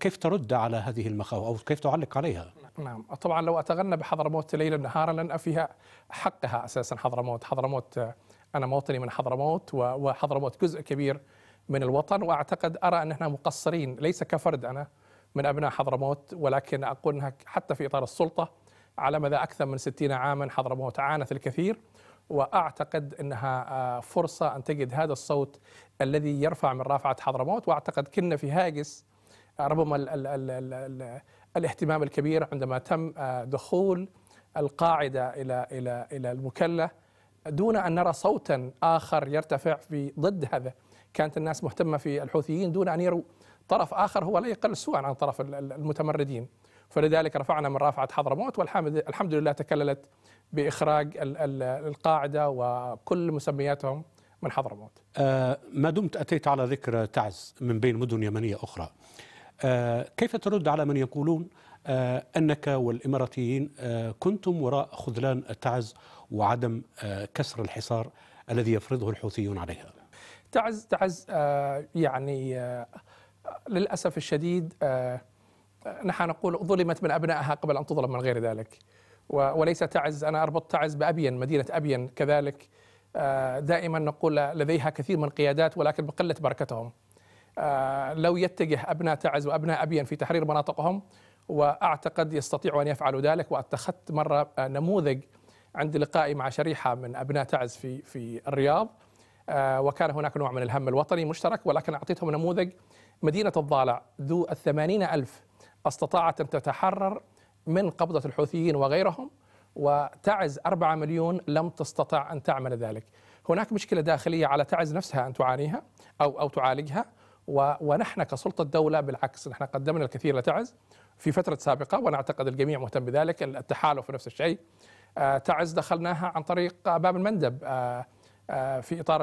Speaker 4: كيف ترد على هذه المخاوف او كيف تعلق
Speaker 3: عليها؟ نعم طبعا لو اتغنى بحضرموت ليلا نهارا لن افيها حقها اساسا حضرموت حضرموت أنا مواطني من حضرموت وحضرموت جزء كبير من الوطن وأعتقد أرى أن احنا مقصرين ليس كفرد أنا من أبناء حضرموت ولكن أقول أنها حتى في إطار السلطة على مدى أكثر من 60 عاما حضرموت عانت الكثير واعتقد انها آه، فرصه ان تجد هذا الصوت الذي يرفع من رافعه حضرموت واعتقد كنا في هاجس آه، ربما الـ الـ الـ الـ الـ الاهتمام الكبير عندما تم آه، دخول القاعده الى الى الى المكله دون ان نرى صوتا اخر يرتفع في ضد هذا كانت الناس مهتمه في الحوثيين دون ان يروا طرف اخر هو لا يقل سوءا عن طرف المتمردين فلذلك رفعنا من رافعه حضرموت والحمد الحمد لله تكللت باخراج القاعده وكل مسمياتهم من حضرموت.
Speaker 4: آه ما دمت اتيت على ذكر تعز من بين مدن يمنيه اخرى. آه كيف ترد على من يقولون آه انك والاماراتيين آه كنتم وراء خذلان تعز وعدم آه، كسر الحصار الذي يفرضه الحوثيون عليها
Speaker 3: تعز تعز آه، يعني آه، للاسف الشديد نحن نقول ظلمت من ابنائها قبل ان تظلم من غير ذلك وليس تعز انا اربط تعز بابين مدينه ابين كذلك دائما نقول لديها كثير من القيادات ولكن بقله بركتهم لو يتجه ابناء تعز وابناء ابين في تحرير مناطقهم واعتقد يستطيعوا ان يفعلوا ذلك واتخذت مره نموذج عند لقائي مع شريحه من ابناء تعز في في الرياض آه، وكان هناك نوع من الهم الوطني مشترك ولكن اعطيتهم نموذج مدينه الضالع ذو الثمانين الف استطاعت ان تتحرر من قبضه الحوثيين وغيرهم وتعز 4 مليون لم تستطع ان تعمل ذلك. هناك مشكله داخليه على تعز نفسها ان تعانيها او او تعالجها ونحن كسلطه دوله بالعكس نحن قدمنا الكثير لتعز في فتره سابقه وانا اعتقد الجميع مهتم بذلك التحالف نفس الشيء آه، تعز دخلناها عن طريق باب المندب آه، آه، في اطار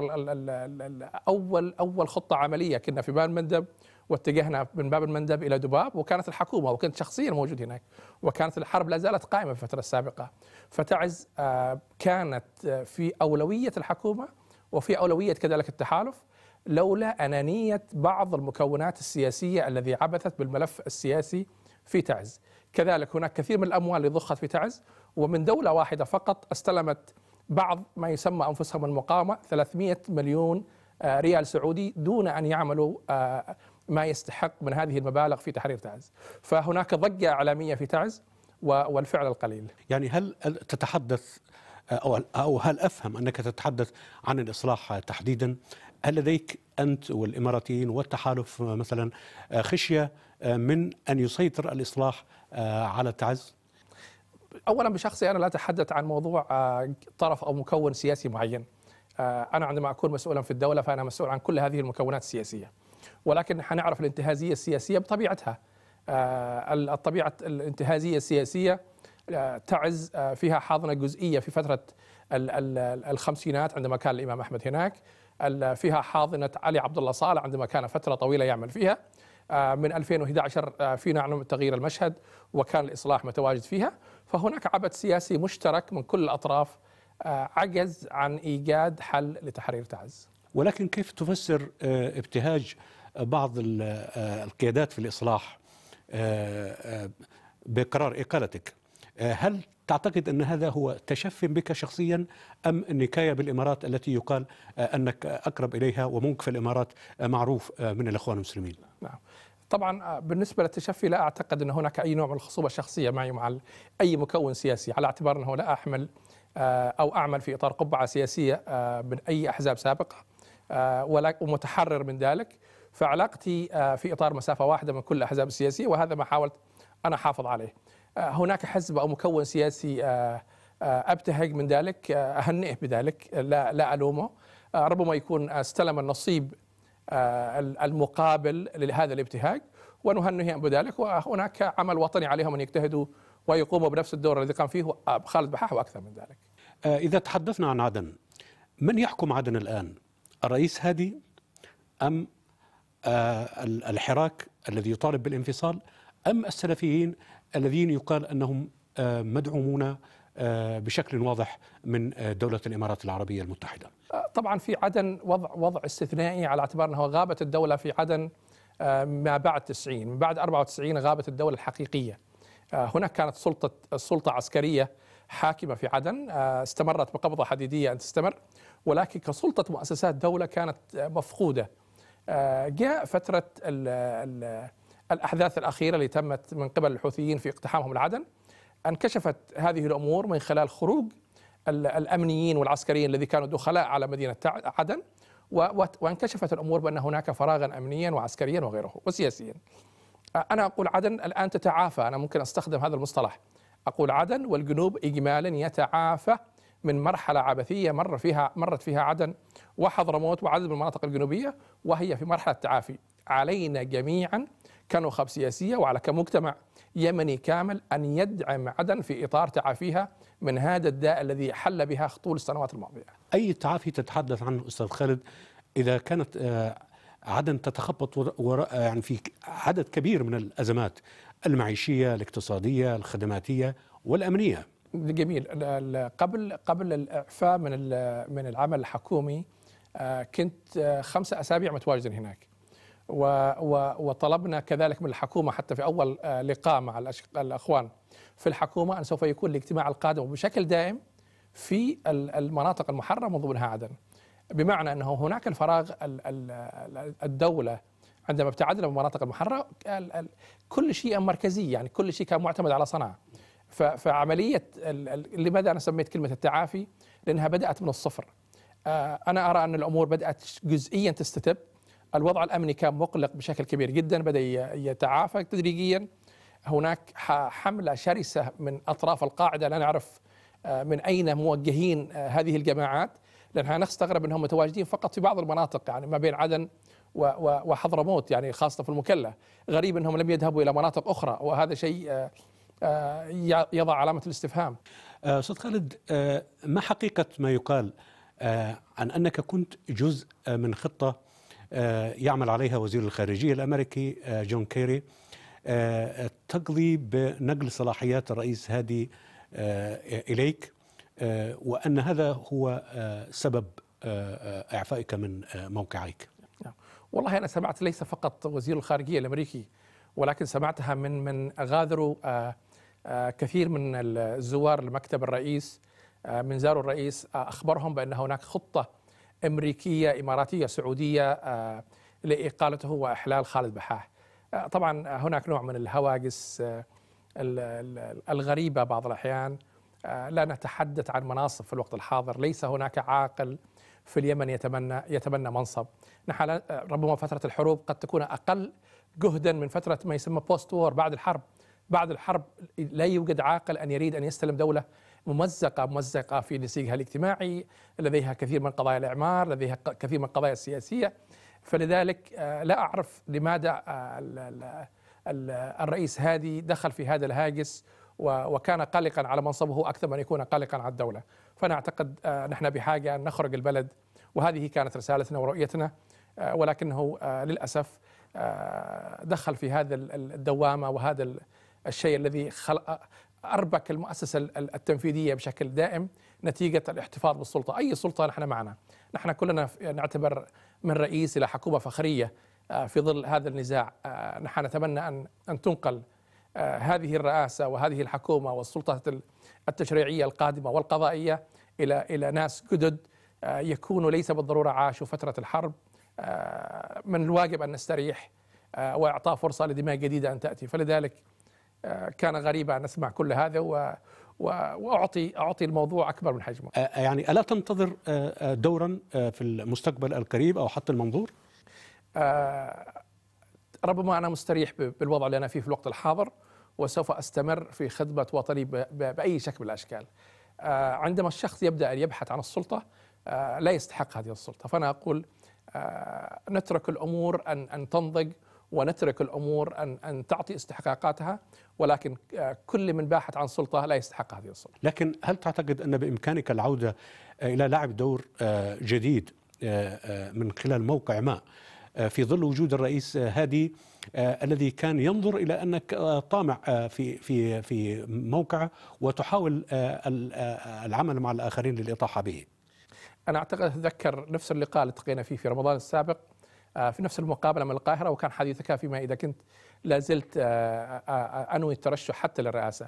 Speaker 3: اول اول خطه عمليه كنا في باب المندب واتجهنا من باب المندب الى دباب وكانت الحكومه وكنت شخصيا موجود هناك وكانت الحرب لا زالت قائمه في الفتره السابقه فتعز كانت في اولويه الحكومه وفي اولويه كذلك التحالف لولا انانيه بعض المكونات السياسيه الذي عبثت بالملف السياسي في تعز كذلك هناك كثير من الأموال اللي ضخت في تعز ومن دولة واحدة فقط استلمت بعض ما يسمى أنفسهم المقاومه 300 مليون آه، ريال سعودي دون أن يعملوا آه، ما يستحق من هذه المبالغ في تحرير تعز فهناك ضجة إعلامية في تعز والفعل القليل
Speaker 4: يعني هل تتحدث آه، أو, أو هل أفهم أنك تتحدث عن الإصلاح تحديدا هل لديك أنت والإماراتيين والتحالف مثلا خشية من أن يسيطر الإصلاح آه، على التعز؟
Speaker 3: اولا بشخصي انا لا اتحدث عن موضوع آه، طرف او مكون سياسي معين آه، انا عندما اكون مسؤولا في الدوله فانا مسؤول عن كل هذه المكونات السياسيه ولكن حنعرف الانتهازيه السياسيه بطبيعتها الطبيعه الانتهازيه السياسيه تعز فيها حاضنه جزئيه في فتره الخمسينات عندما كان الامام احمد هناك فيها حاضنه علي عبد الله صالح عندما كان فتره طويله يعمل فيها آه، من 2011 في نعلم تغيير المشهد وكان الإصلاح متواجد فيها فهناك عبث سياسي مشترك من كل الأطراف آه، عجز عن إيجاد حل لتحرير تعز
Speaker 4: ولكن كيف تفسر آه، ابتهاج بعض القيادات في الإصلاح بقرار إقالتك هل تعتقد أن هذا هو تشف بك شخصيا أم نكاية بالإمارات التي يقال آه، أنك أقرب إليها ومنك في الإمارات آه، معروف آه، من الإخوان المسلمين نعم
Speaker 3: طبعا بالنسبه للتشفي لا اعتقد ان هناك اي نوع من الخصوبه الشخصيه معي مع اي مكون سياسي على اعتبار انه لا احمل او اعمل في اطار قبعه سياسيه من اي احزاب سابقه ومتحرر من ذلك فعلاقتي في اطار مسافه واحده من كل الاحزاب السياسيه وهذا ما حاولت انا احافظ عليه. آه، هناك حزب او مكون سياسي آه، آه، ابتهج من ذلك اهنئه بذلك لا لا الومه ربما يكون استلم النصيب المقابل لهذا الابتهاج ونهنئهم بذلك وهناك عمل وطني عليهم ان يجتهدوا ويقوموا بنفس الدور الذي قام فيه خالد بحاح واكثر من ذلك.
Speaker 4: اذا تحدثنا عن عدن من يحكم عدن الان؟ الرئيس هادي ام الحراك الذي يطالب بالانفصال ام السلفيين الذين يقال انهم آه، مدعومون آه، بشكل واضح من آه، دولة الإمارات العربية المتحدة
Speaker 3: طبعا في عدن وضع وضع استثنائي على اعتبار أنه غابت الدولة في عدن ما بعد 90 من بعد 94 غابت الدولة الحقيقية هناك كانت سلطة السلطة عسكرية حاكمة في عدن استمرت بقبضة حديدية أن تستمر ولكن كسلطة مؤسسات دولة كانت مفقودة جاء فترة ال ال الأحداث الأخيرة اللي تمت من قبل الحوثيين في اقتحامهم لعدن انكشفت هذه الأمور من خلال خروج الأمنيين والعسكريين الذي كانوا دخلاء على مدينة عدن وانكشفت الأمور بأن هناك فراغا أمنيا وعسكريا وغيره وسياسيا أنا أقول عدن الآن تتعافى أنا ممكن أستخدم هذا المصطلح أقول عدن والجنوب إجمالا يتعافى من مرحلة عبثية مر فيها مرت فيها عدن وحضرموت وعدد من المناطق الجنوبية وهي في مرحلة تعافي علينا جميعا كنخب سياسية وعلى كمجتمع يمني كامل أن يدعم عدن في إطار تعافيها من هذا الداء الذي حل بها طول السنوات الماضية
Speaker 4: أي تعافي تتحدث عنه أستاذ خالد إذا كانت آه، عدن تتخبط وراء آه، يعني في عدد كبير من الأزمات المعيشية الاقتصادية الخدماتية والأمنية
Speaker 3: جميل قبل قبل الاعفاء من من العمل الحكومي آه، كنت خمسة اسابيع متواجد هناك وطلبنا كذلك من الحكومة حتى في أول آه، لقاء مع الأخوان في الحكومة أن سوف يكون الاجتماع القادم وبشكل دائم في المناطق المحرمة ضمنها عدن بمعنى أنه هناك الفراغ الدولة عندما ابتعدنا من المناطق المحررة كل شيء مركزي يعني كل شيء كان معتمد على صنعاء فعملية لماذا أنا سميت كلمة التعافي لأنها بدأت من الصفر آه، أنا أرى أن الأمور بدأت جزئيا تستتب الوضع الامني كان مقلق بشكل كبير جدا بدا يتعافى تدريجيا هناك حمله شرسه من اطراف القاعده لا نعرف آه، من اين موجهين آه، هذه الجماعات لانها نستغرب انهم متواجدين فقط في بعض المناطق يعني ما بين عدن وحضرموت يعني خاصه في المكلة غريب انهم لم يذهبوا الى مناطق اخرى وهذا شيء آه، يضع علامه الاستفهام
Speaker 4: استاذ خالد ما حقيقه ما يقال عن انك كنت جزء من خطه آه، يعمل عليها وزير الخارجية الأمريكي آه، جون كيري آه، تقضي بنقل صلاحيات الرئيس هادي إليك وأن هذا هو سبب إعفائك من موقعك نعم.
Speaker 3: والله أنا سمعت ليس فقط وزير الخارجية الأمريكي ولكن سمعتها من من غادروا كثير من الزوار لمكتب الرئيس من زاروا الرئيس أخبرهم بأن هناك خطة امريكيه اماراتيه سعوديه آه، لاقالته واحلال خالد بحاح. آه، طبعا آه، هناك نوع من الهواجس الغريبه بعض الاحيان لا نتحدث عن مناصب في الوقت الحاضر، ليس هناك عاقل في اليمن يتمنى يتمنى منصب، نحن ربما فتره الحروب قد تكون اقل جهدا من فتره ما يسمى بوست وور بعد الحرب، بعد الحرب لا يوجد عاقل ان يريد ان يستلم دوله ممزقه ممزقه في نسيجها الاجتماعي لديها كثير من قضايا الاعمار لديها كثير من القضايا السياسيه فلذلك آه، لا اعرف لماذا آه، الرئيس هادي دخل في هذا الهاجس وكان قلقا على منصبه اكثر من يكون قلقا على الدوله فانا اعتقد آه، نحن بحاجه ان نخرج البلد وهذه كانت رسالتنا ورؤيتنا ولكنه للاسف دخل في هذا الدوامه وهذا الشيء الذي خلق أربك المؤسسة التنفيذية بشكل دائم نتيجة الاحتفاظ بالسلطة أي سلطة نحن معنا نحن كلنا نعتبر من رئيس إلى حكومة فخرية آه، في ظل هذا النزاع آه، نحن نتمنى أن أن تنقل آه، هذه الرئاسة وهذه الحكومة والسلطة التشريعية القادمة والقضائية إلى إلى ناس جدد يكونوا ليس بالضرورة عاشوا فترة الحرب من الواجب أن نستريح وإعطاء فرصة لدماء جديدة أن تأتي فلذلك كان غريبا أن أسمع كل هذا و واعطي اعطي الموضوع اكبر من حجمه.
Speaker 4: يعني الا تنتظر دورا في المستقبل القريب او حتى المنظور؟
Speaker 3: ربما انا مستريح بالوضع اللي انا فيه في الوقت الحاضر وسوف استمر في خدمه وطني باي شكل من الاشكال. عندما الشخص يبدا ان يبحث عن السلطه لا يستحق هذه السلطه، فانا اقول نترك الامور ان ان تنضج ونترك الامور ان ان تعطي استحقاقاتها ولكن آه، كل من باحث عن سلطه لا يستحق هذه السلطه.
Speaker 4: لكن هل تعتقد ان بامكانك العوده آه، الى لعب دور آه، جديد من خلال موقع ما في ظل وجود الرئيس هادي الذي كان ينظر الى انك طامع في في في موقعه وتحاول العمل مع الاخرين للاطاحه به.
Speaker 3: انا اعتقد اتذكر نفس اللقاء اللي التقينا فيه في رمضان السابق آه، في نفس المقابله من القاهره وكان حديثك فيما اذا كنت لا زلت آه، آه، انوي الترشح حتى للرئاسه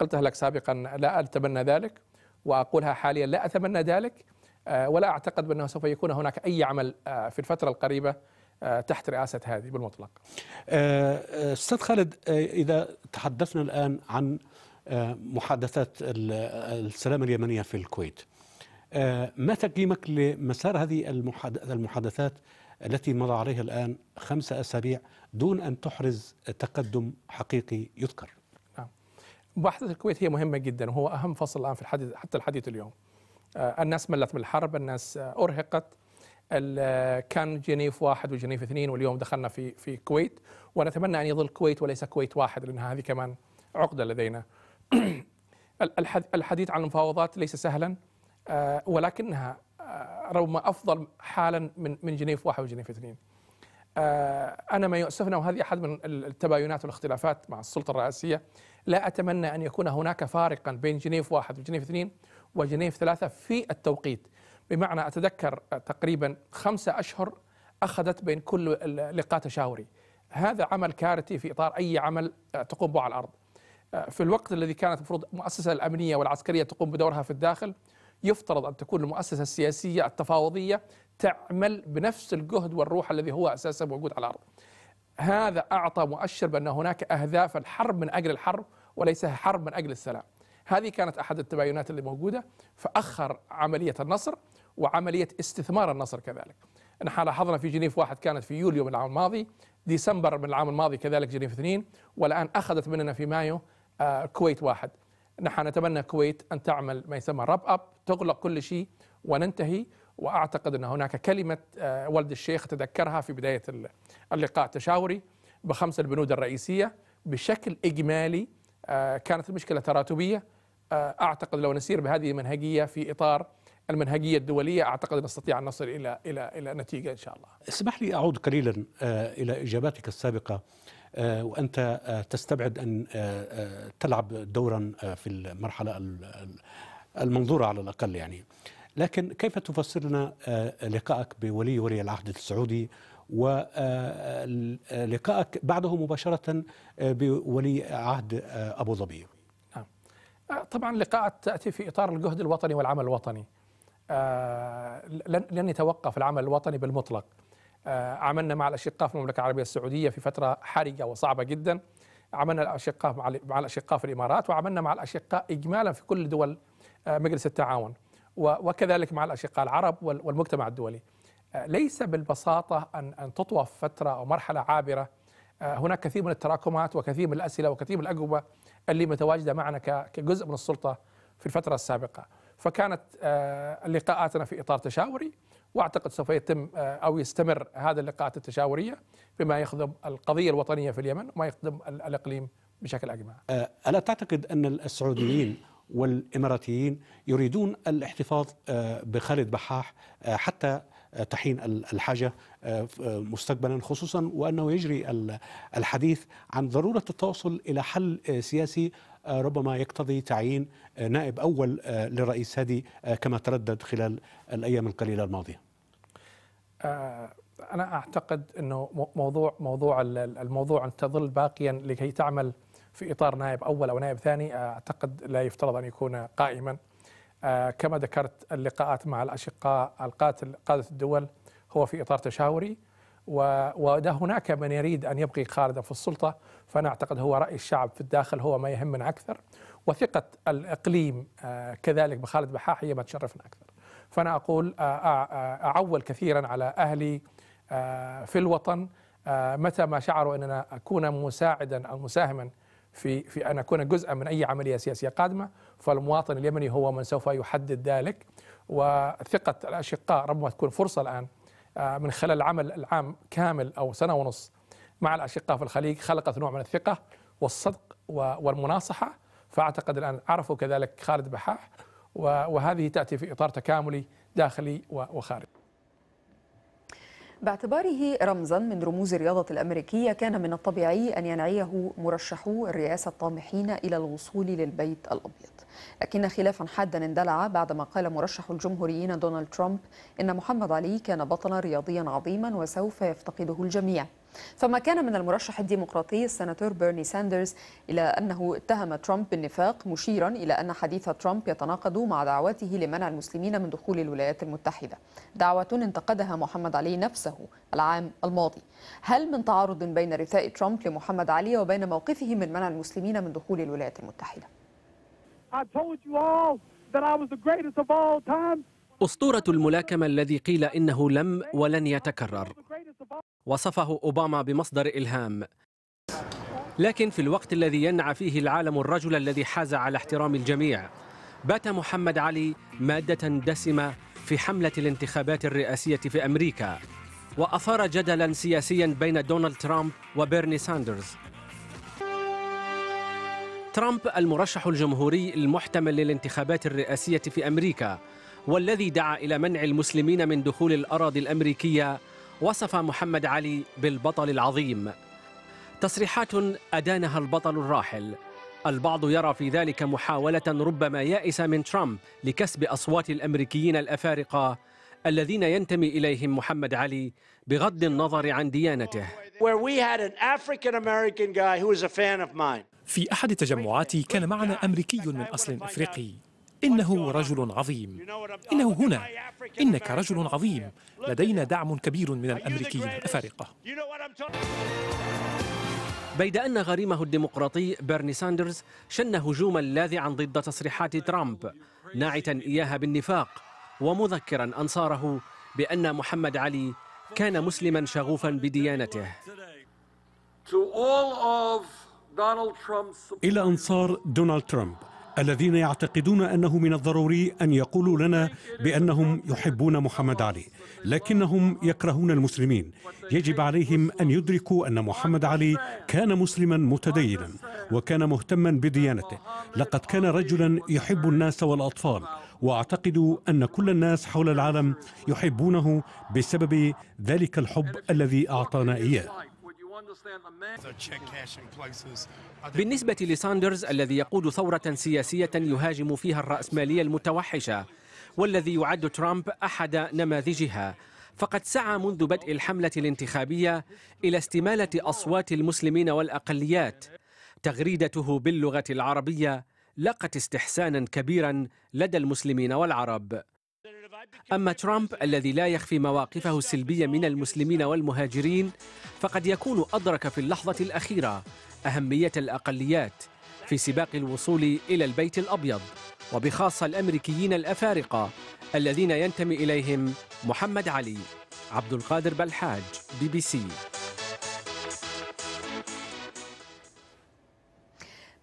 Speaker 3: قلتها لك سابقا لا اتمنى ذلك واقولها حاليا لا اتمنى ذلك ولا اعتقد بانه سوف يكون هناك اي عمل في الفتره القريبه تحت رئاسه هذه بالمطلق.
Speaker 4: استاذ خالد اذا تحدثنا الان عن محادثات السلام اليمنيه في الكويت ما تقييمك لمسار هذه المحادثات التي مضى عليها الآن خمسة أسابيع دون أن تحرز تقدم حقيقي يذكر
Speaker 7: نعم.
Speaker 3: مباحثة الكويت هي مهمة جدا وهو أهم فصل الآن في الحديث حتى الحديث اليوم آه، الناس ملت من الحرب الناس آه، أرهقت آه، كان جنيف واحد وجنيف اثنين واليوم دخلنا في في الكويت ونتمنى أن يظل الكويت وليس كويت واحد لأن هذه كمان عقدة لدينا الحديث عن المفاوضات ليس سهلا ولكنها روما افضل حالا من من جنيف واحد وجنيف اثنين. آه، انا ما يؤسفنا وهذه احد من التباينات والاختلافات مع السلطه الرئاسيه لا اتمنى ان يكون هناك فارقا بين جنيف واحد وجنيف اثنين وجنيف ثلاثه في التوقيت. بمعنى اتذكر تقريبا خمسه اشهر اخذت بين كل لقاء تشاوري. هذا عمل كارثي في اطار اي عمل آه، تقوم به على الارض. آه، في الوقت الذي كانت المفروض المؤسسه الامنيه والعسكريه تقوم بدورها في الداخل يفترض أن تكون المؤسسة السياسية التفاوضية تعمل بنفس الجهد والروح الذي هو أساسا موجود على الأرض هذا أعطى مؤشر بأن هناك أهداف الحرب من أجل الحرب وليس حرب من أجل السلام هذه كانت أحد التباينات اللي موجودة فأخر عملية النصر وعملية استثمار النصر كذلك نحن لاحظنا في جنيف واحد كانت في يوليو من العام الماضي ديسمبر من العام الماضي كذلك جنيف اثنين والآن أخذت مننا في مايو الكويت آه، واحد نحن نتمنى الكويت أن تعمل ما يسمى راب أب تغلق كل شيء وننتهي وأعتقد أن هناك كلمة آه، والد الشيخ تذكرها في بداية اللقاء التشاوري بخمس البنود الرئيسية بشكل إجمالي آه، كانت المشكلة تراتبية آه، أعتقد لو نسير بهذه المنهجية في إطار المنهجية الدولية أعتقد نستطيع أن نصل إلى إلى إلى نتيجة إن شاء الله.
Speaker 4: اسمح لي أعود قليلا إلى إجاباتك السابقة آه، وانت آه، تستبعد ان آه، تلعب دورا في المرحله المنظوره على الاقل يعني لكن كيف تفسر لنا لقائك بولي ولي العهد السعودي ولقائك بعده مباشره بولي عهد ابو ظبي نعم
Speaker 3: طبعا لقاءات تاتي في اطار الجهد الوطني والعمل الوطني لن يتوقف العمل الوطني بالمطلق آه، عملنا مع الأشقاء في المملكة العربية السعودية في فترة حرجة وصعبة جدا عملنا الأشقاء مع الأشقاء في الإمارات وعملنا مع الأشقاء إجمالا في كل دول آه، مجلس التعاون وكذلك مع الأشقاء العرب والمجتمع الدولي آه، ليس بالبساطة أن أن تطوف فترة أو مرحلة عابرة هناك كثير من التراكمات وكثير من الأسئلة وكثير من الأجوبة اللي متواجدة معنا كجزء من السلطة في الفترة السابقة فكانت لقاءاتنا في إطار تشاوري واعتقد سوف يتم آه، او يستمر هذا اللقاءات التشاوريه بما يخدم القضيه الوطنيه في اليمن وما يخدم الاقليم بشكل اجمع.
Speaker 4: آه، الا تعتقد ان السعوديين والاماراتيين يريدون الاحتفاظ آه، بخالد بحاح حتى تحين الحاجه مستقبلا خصوصا وانه يجري الحديث عن ضروره التوصل الى حل سياسي ربما يقتضي تعيين نائب اول للرئيس هادي كما تردد خلال الايام القليله الماضيه.
Speaker 3: آه، انا اعتقد انه موضوع موضوع الموضوع ان تظل باقيا لكي تعمل في اطار نائب اول او نائب ثاني آه، اعتقد لا يفترض ان يكون قائما آه، كما ذكرت اللقاءات مع الاشقاء القاتل قاده الدول هو في اطار تشاوري وهناك من يريد ان يبقي خالدا في السلطه فانا اعتقد هو راي الشعب في الداخل هو ما يهمنا اكثر وثقه الاقليم كذلك بخالد بحاح هي ما تشرفنا اكثر فأنا أقول آه، آه، آه، أعول كثيرا على أهلي في الوطن متى ما شعروا اننا أكون مساعدا أو مساهما في في أن أكون جزءا من أي عملية سياسية قادمة فالمواطن اليمني هو من سوف يحدد ذلك وثقة الأشقاء ربما تكون فرصة الآن من خلال العمل العام كامل أو سنة ونص مع الأشقاء في الخليج خلقت نوع من الثقة والصدق والمناصحة فأعتقد الآن عرفوا كذلك خالد بحاح وهذه تأتي في إطار تكاملي داخلي وخارجي
Speaker 1: باعتباره رمزا من رموز الرياضة الأمريكية كان من الطبيعي أن ينعيه مرشحو الرئاسة الطامحين إلى الوصول للبيت الأبيض لكن خلافا حادا اندلع بعدما قال مرشح الجمهوريين دونالد ترامب إن محمد علي كان بطلا رياضيا عظيما وسوف يفتقده الجميع فما كان من المرشح الديمقراطي السناتور بيرني ساندرز إلى أنه اتهم ترامب بالنفاق مشيرا إلى أن حديث ترامب يتناقض مع دعوته لمنع المسلمين من دخول الولايات المتحدة دعوة انتقدها محمد علي نفسه العام الماضي هل من تعارض بين رثاء ترامب لمحمد علي وبين موقفه من منع المسلمين من دخول الولايات المتحدة؟
Speaker 4: I told you all that I was the greatest of all time
Speaker 8: أسطورة الملاكمة الذي قيل إنه لم ولن يتكرر وصفه أوباما بمصدر إلهام لكن في الوقت الذي ينعى فيه العالم الرجل الذي حاز على احترام الجميع بات محمد علي مادة دسمة في حملة الانتخابات الرئاسية في أمريكا وأثار جدلا سياسيا بين دونالد ترامب وبيرني ساندرز ترامب المرشح الجمهوري المحتمل للانتخابات الرئاسية في أمريكا والذي دعا إلى منع المسلمين من دخول الأراضي الأمريكية وصف محمد علي بالبطل العظيم تصريحات أدانها البطل الراحل البعض يرى في ذلك محاولة ربما يائسة من ترامب لكسب أصوات الأمريكيين الأفارقة الذين ينتمي إليهم محمد علي بغض النظر عن ديانته في أحد التجمعات كان معنا
Speaker 4: أمريكي من أصل إفريقي إنه رجل عظيم إنه هنا
Speaker 8: إنك رجل عظيم لدينا دعم كبير من الأمريكيين الأفارقة بيد أن غريمه الديمقراطي بيرني ساندرز شن هجوما لاذعا ضد تصريحات ترامب ناعتا إياها بالنفاق ومذكرا أنصاره بأن محمد علي كان مسلما شغوفا بديانته إلى أنصار دونالد
Speaker 4: ترامب الذين يعتقدون أنه من الضروري أن يقولوا لنا بأنهم يحبون محمد علي لكنهم يكرهون المسلمين يجب عليهم أن يدركوا أن محمد علي كان مسلما متدينا وكان مهتما بديانته لقد كان رجلا يحب الناس والأطفال واعتقد ان كل الناس حول العالم يحبونه بسبب ذلك الحب الذي اعطانا اياه
Speaker 3: بالنسبة
Speaker 8: لساندرز الذي يقود ثورة سياسية يهاجم فيها الرأسمالية المتوحشة والذي يعد ترامب أحد نماذجها فقد سعى منذ بدء الحملة الانتخابية إلى استمالة أصوات المسلمين والأقليات تغريدته باللغة العربية لاقت استحسانا كبيرا لدى المسلمين والعرب أما ترامب الذي لا يخفي مواقفه السلبية من المسلمين والمهاجرين فقد يكون أدرك في اللحظة الأخيرة أهمية الأقليات في سباق الوصول إلى البيت الأبيض وبخاصة الأمريكيين الأفارقة الذين ينتمي إليهم محمد علي عبد القادر بلحاج بي بي سي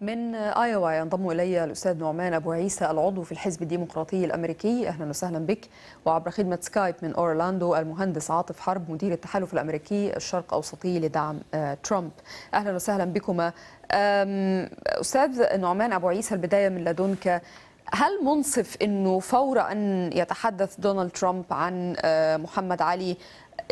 Speaker 1: من ايوا ينضم الي الاستاذ نعمان ابو عيسى العضو في الحزب الديمقراطي الامريكي اهلا وسهلا بك وعبر خدمه سكايب من اورلاندو المهندس عاطف حرب مدير التحالف الامريكي الشرق اوسطي لدعم آه، ترامب اهلا وسهلا بكما استاذ نعمان ابو عيسى البدايه من لدنك هل منصف انه فور ان يتحدث دونالد ترامب عن آه، محمد علي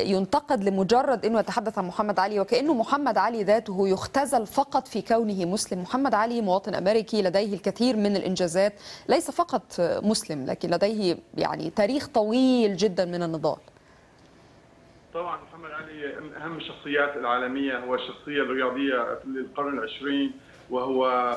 Speaker 1: ينتقد لمجرد انه يتحدث عن محمد علي وكانه محمد علي ذاته يختزل فقط في كونه مسلم، محمد علي مواطن امريكي لديه الكثير من الانجازات، ليس فقط مسلم لكن لديه يعني تاريخ طويل جدا من النضال.
Speaker 6: طبعا محمد علي من اهم الشخصيات العالميه هو الشخصيه الرياضيه في القرن العشرين وهو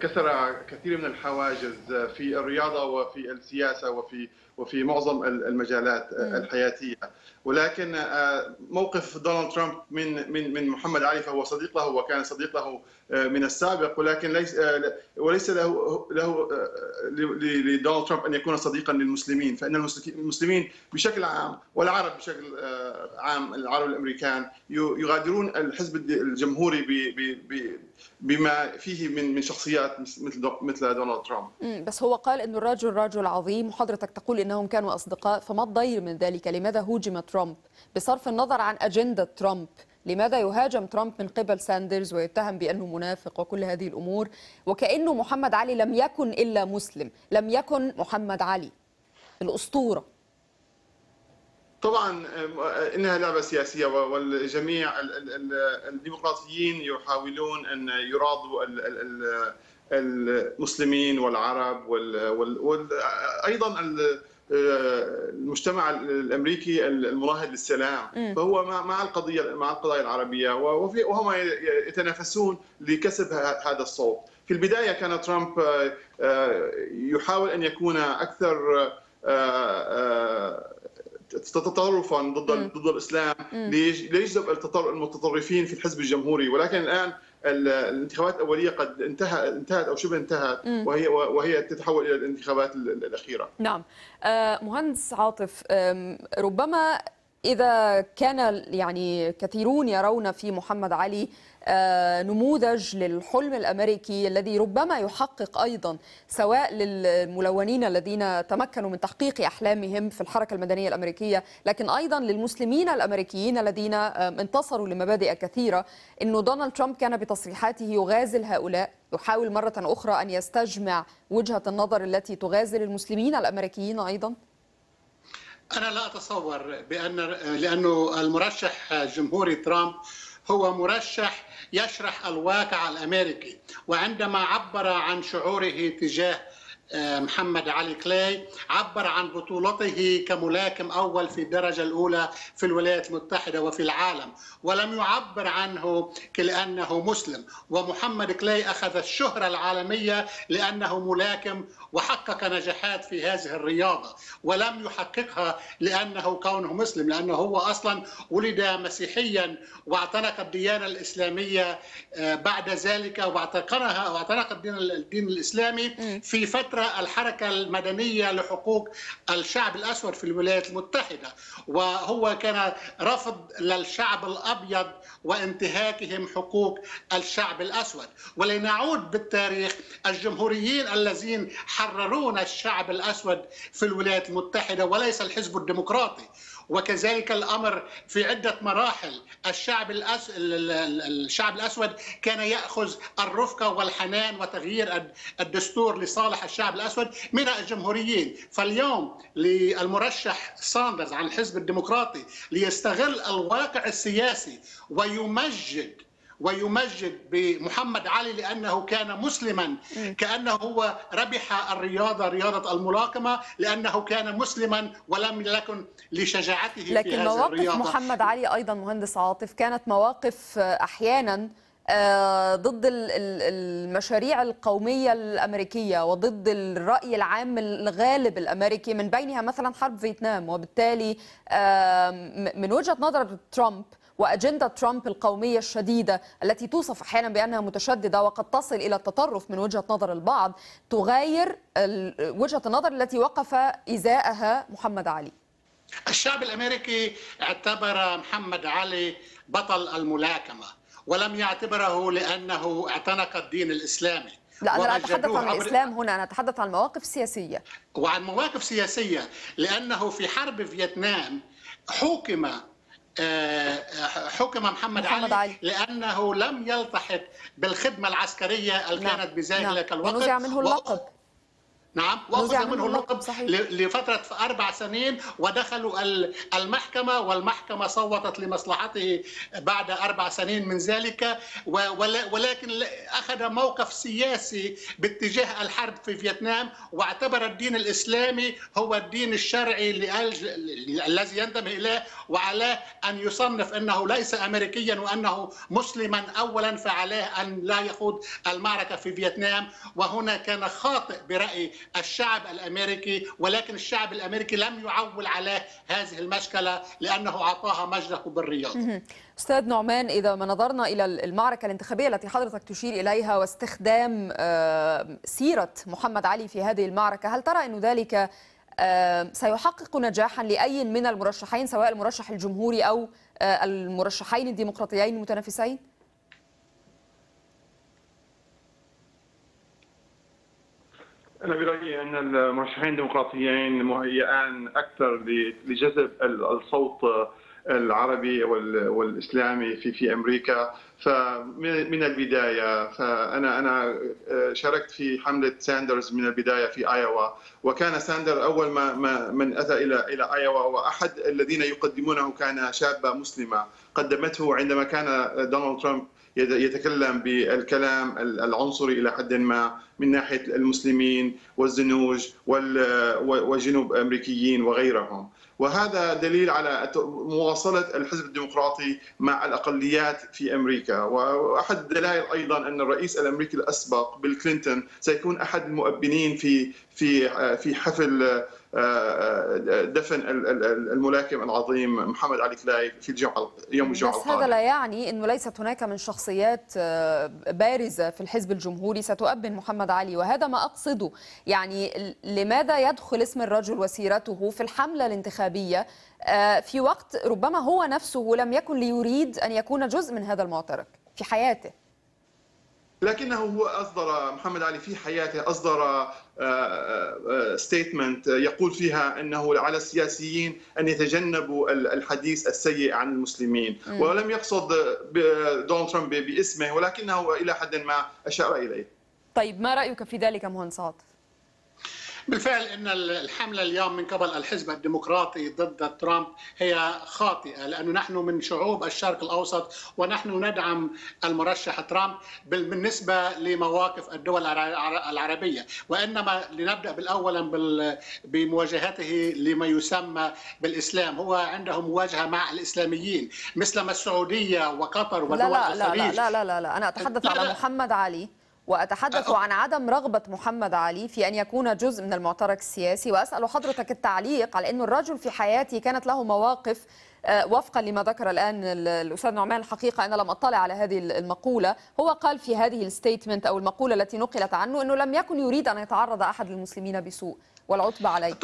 Speaker 6: كسر كثير من الحواجز في الرياضه وفي السياسه وفي وفي معظم المجالات الحياتيه ولكن آه، موقف دونالد ترامب من من من محمد علي فهو صديق له وكان صديق له آه، من السابق ولكن ليس آه، وليس له له لدونالد ترامب ان يكون صديقا للمسلمين فان المسلمين بشكل عام والعرب بشكل عام العرب الامريكان يغادرون الحزب الجمهوري بما فيه من من شخصيات مثل مثل دونالد ترامب
Speaker 1: بس هو قال انه الرجل رجل عظيم وحضرتك تقول ان أنهم كانوا أصدقاء فما الضير من ذلك لماذا هوجم ترامب بصرف النظر عن أجندة ترامب لماذا يهاجم ترامب من قبل ساندرز ويتهم بأنه منافق وكل هذه الأمور وكأنه محمد علي لم يكن إلا مسلم لم يكن محمد علي الأسطورة
Speaker 6: طبعا آه، انها لعبه سياسيه والجميع الديمقراطيين يحاولون ان يراضوا المسلمين والعرب وايضا المجتمع الامريكي المناهض للسلام فهو مع القضيه مع القضايا العربيه وهم يتنافسون لكسب هذا الصوت في البدايه كان ترامب آه، آه، يحاول ان يكون اكثر آه، تطرفا ضد ضد الاسلام ليجذب المتطرفين في الحزب الجمهوري ولكن الان الانتخابات الاوليه قد انتهى انتهت او شبه انتهت وهي وهي تتحول الى الانتخابات الاخيره.
Speaker 1: نعم. آه، مهندس عاطف ربما اذا كان يعني كثيرون يرون في محمد علي آه، نموذج للحلم الامريكي الذي ربما يحقق ايضا سواء للملونين الذين تمكنوا من تحقيق احلامهم في الحركه المدنيه الامريكيه لكن ايضا للمسلمين الامريكيين الذين آه، انتصروا لمبادئ كثيره انه دونالد ترامب كان بتصريحاته يغازل هؤلاء يحاول مره اخرى ان يستجمع وجهه النظر التي تغازل المسلمين الامريكيين ايضا
Speaker 9: انا لا اتصور بان لانه المرشح الجمهوري ترامب هو مرشح يشرح الواقع الامريكي وعندما عبر عن شعوره تجاه آه، محمد علي كلاي عبر عن بطولته كملاكم أول في الدرجة الأولى في الولايات المتحدة وفي العالم ولم يعبر عنه كلأنه مسلم ومحمد كلاي أخذ الشهرة العالمية لأنه ملاكم وحقق نجاحات في هذه الرياضة ولم يحققها لأنه كونه مسلم لأنه هو أصلا ولد مسيحيا واعتنق الديانة الإسلامية آه، بعد ذلك واعتقرها واعتنق الدين, الدين الإسلامي في فترة الحركة المدنية لحقوق الشعب الأسود في الولايات المتحدة وهو كان رفض للشعب الأبيض وانتهاكهم حقوق الشعب الأسود ولنعود بالتاريخ الجمهوريين الذين يتحررون الشعب الأسود في الولايات المتحدة وليس الحزب الديمقراطي وكذلك الامر في عده مراحل الشعب الأس... الشعب الاسود كان ياخذ الرفقه والحنان وتغيير الدستور لصالح الشعب الاسود من الجمهوريين فاليوم للمرشح ساندرز عن الحزب الديمقراطي ليستغل الواقع السياسي ويمجد ويمجد بمحمد علي لانه كان مسلما كانه هو ربح الرياضه رياضه الملاكمه لانه كان مسلما ولم يكن لشجاعته لكن في هذه مواقف الرياضه محمد
Speaker 1: علي ايضا مهندس عاطف كانت مواقف احيانا آه، ضد المشاريع القومية الأمريكية وضد الرأي العام الغالب الأمريكي من بينها مثلا حرب فيتنام وبالتالي آه، من وجهة نظر ترامب وأجندة ترامب القومية الشديدة التي توصف أحيانا بأنها متشددة وقد تصل إلى التطرف من وجهة نظر البعض تغاير وجهة النظر التي وقف إزاءها محمد علي
Speaker 9: الشعب الأمريكي اعتبر محمد علي بطل الملاكمة ولم يعتبره لأنه اعتنق الدين الإسلامي لا انا لا اتحدث عن الاسلام
Speaker 1: هنا انا اتحدث عن مواقف سياسيه وعن مواقف سياسيه لانه في حرب
Speaker 9: فيتنام حكم آه، آه، حكم محمد, محمد علي, علي لانه لم يلتحق بالخدمه العسكريه اللي نعم. كانت بذلك نعم. الوقت ونزع منه اللقب نعم واخذ منه اللقب لفتره اربع سنين ودخلوا المحكمه والمحكمه صوتت لمصلحته بعد اربع سنين من ذلك ولكن اخذ موقف سياسي باتجاه الحرب في فيتنام واعتبر الدين الاسلامي هو الدين الشرعي الذي ينتمي اليه وعليه ان يصنف انه ليس امريكيا وانه مسلما اولا فعليه ان لا يخوض المعركه في فيتنام وهنا كان خاطئ برايي الشعب الامريكي ولكن الشعب الامريكي لم يعول على هذه المشكله لانه اعطاها مجده بالرياض.
Speaker 1: استاذ نعمان اذا ما نظرنا الى المعركه الانتخابيه التي حضرتك تشير اليها واستخدام آه، سيره محمد علي في هذه المعركه، هل ترى ان ذلك آه، سيحقق نجاحا لاي من المرشحين سواء المرشح الجمهوري او آه، المرشحين الديمقراطيين المتنافسين؟
Speaker 6: انا برايي ان المرشحين الديمقراطيين مهيئان اكثر لجذب الصوت العربي والاسلامي في في امريكا فمن البدايه فانا انا آه، شاركت في حمله ساندرز من البدايه في ايوا وكان ساندر اول ما, من اتى الى الى ايوا واحد الذين يقدمونه كان شابه مسلمه قدمته عندما كان دونالد ترامب يتكلم بالكلام العنصري الى حد ما من ناحيه المسلمين والزنوج والجنوب امريكيين وغيرهم وهذا دليل على مواصله الحزب الديمقراطي مع الاقليات في امريكا واحد الدلائل ايضا ان الرئيس الامريكي الاسبق بيل كلينتون سيكون احد المؤبنين في في في حفل دفن الملاكم العظيم محمد علي كلاي في الجمعه يوم الجمعه بس هذا لا
Speaker 1: يعني انه ليست هناك من شخصيات آه، بارزه في الحزب الجمهوري ستؤبن محمد علي وهذا ما اقصده يعني لماذا يدخل اسم الرجل وسيرته في الحمله الانتخابيه آه، في وقت ربما هو نفسه لم يكن ليريد ان يكون جزء من هذا المعترك في حياته
Speaker 6: لكنه هو اصدر محمد علي في حياته اصدر ستيتمنت آه، آه، آه، يقول فيها انه على السياسيين ان يتجنبوا الحديث السيء عن المسلمين ولم يقصد دونالد ترامب باسمه ولكنه الى حد ما اشار اليه.
Speaker 1: طيب ما رايك في ذلك مهندس
Speaker 9: بالفعل ان الحمله اليوم من قبل الحزب الديمقراطي ضد ترامب هي خاطئه لانه نحن من شعوب الشرق الاوسط ونحن ندعم المرشح ترامب بالنسبه لمواقف الدول العربيه وانما لنبدا بالاولا بمواجهته لما يسمى بالاسلام هو عنده مواجهه مع الاسلاميين مثلما السعوديه وقطر ودول لا لا الخليج لا لا لا لا,
Speaker 1: لا, لا, لا انا اتحدث لا لا على محمد علي وأتحدث أه، أه. عن عدم رغبة محمد علي في أن يكون جزء من المعترك السياسي وأسأل حضرتك التعليق على أن الرجل في حياتي كانت له مواقف أه، وفقا لما ذكر الآن الأستاذ نعمان الحقيقة أنا لم أطلع على هذه المقولة هو قال في هذه الستيتمنت أو المقولة التي نقلت عنه أنه لم يكن يريد أن يتعرض أحد للمسلمين بسوء والعطب عليه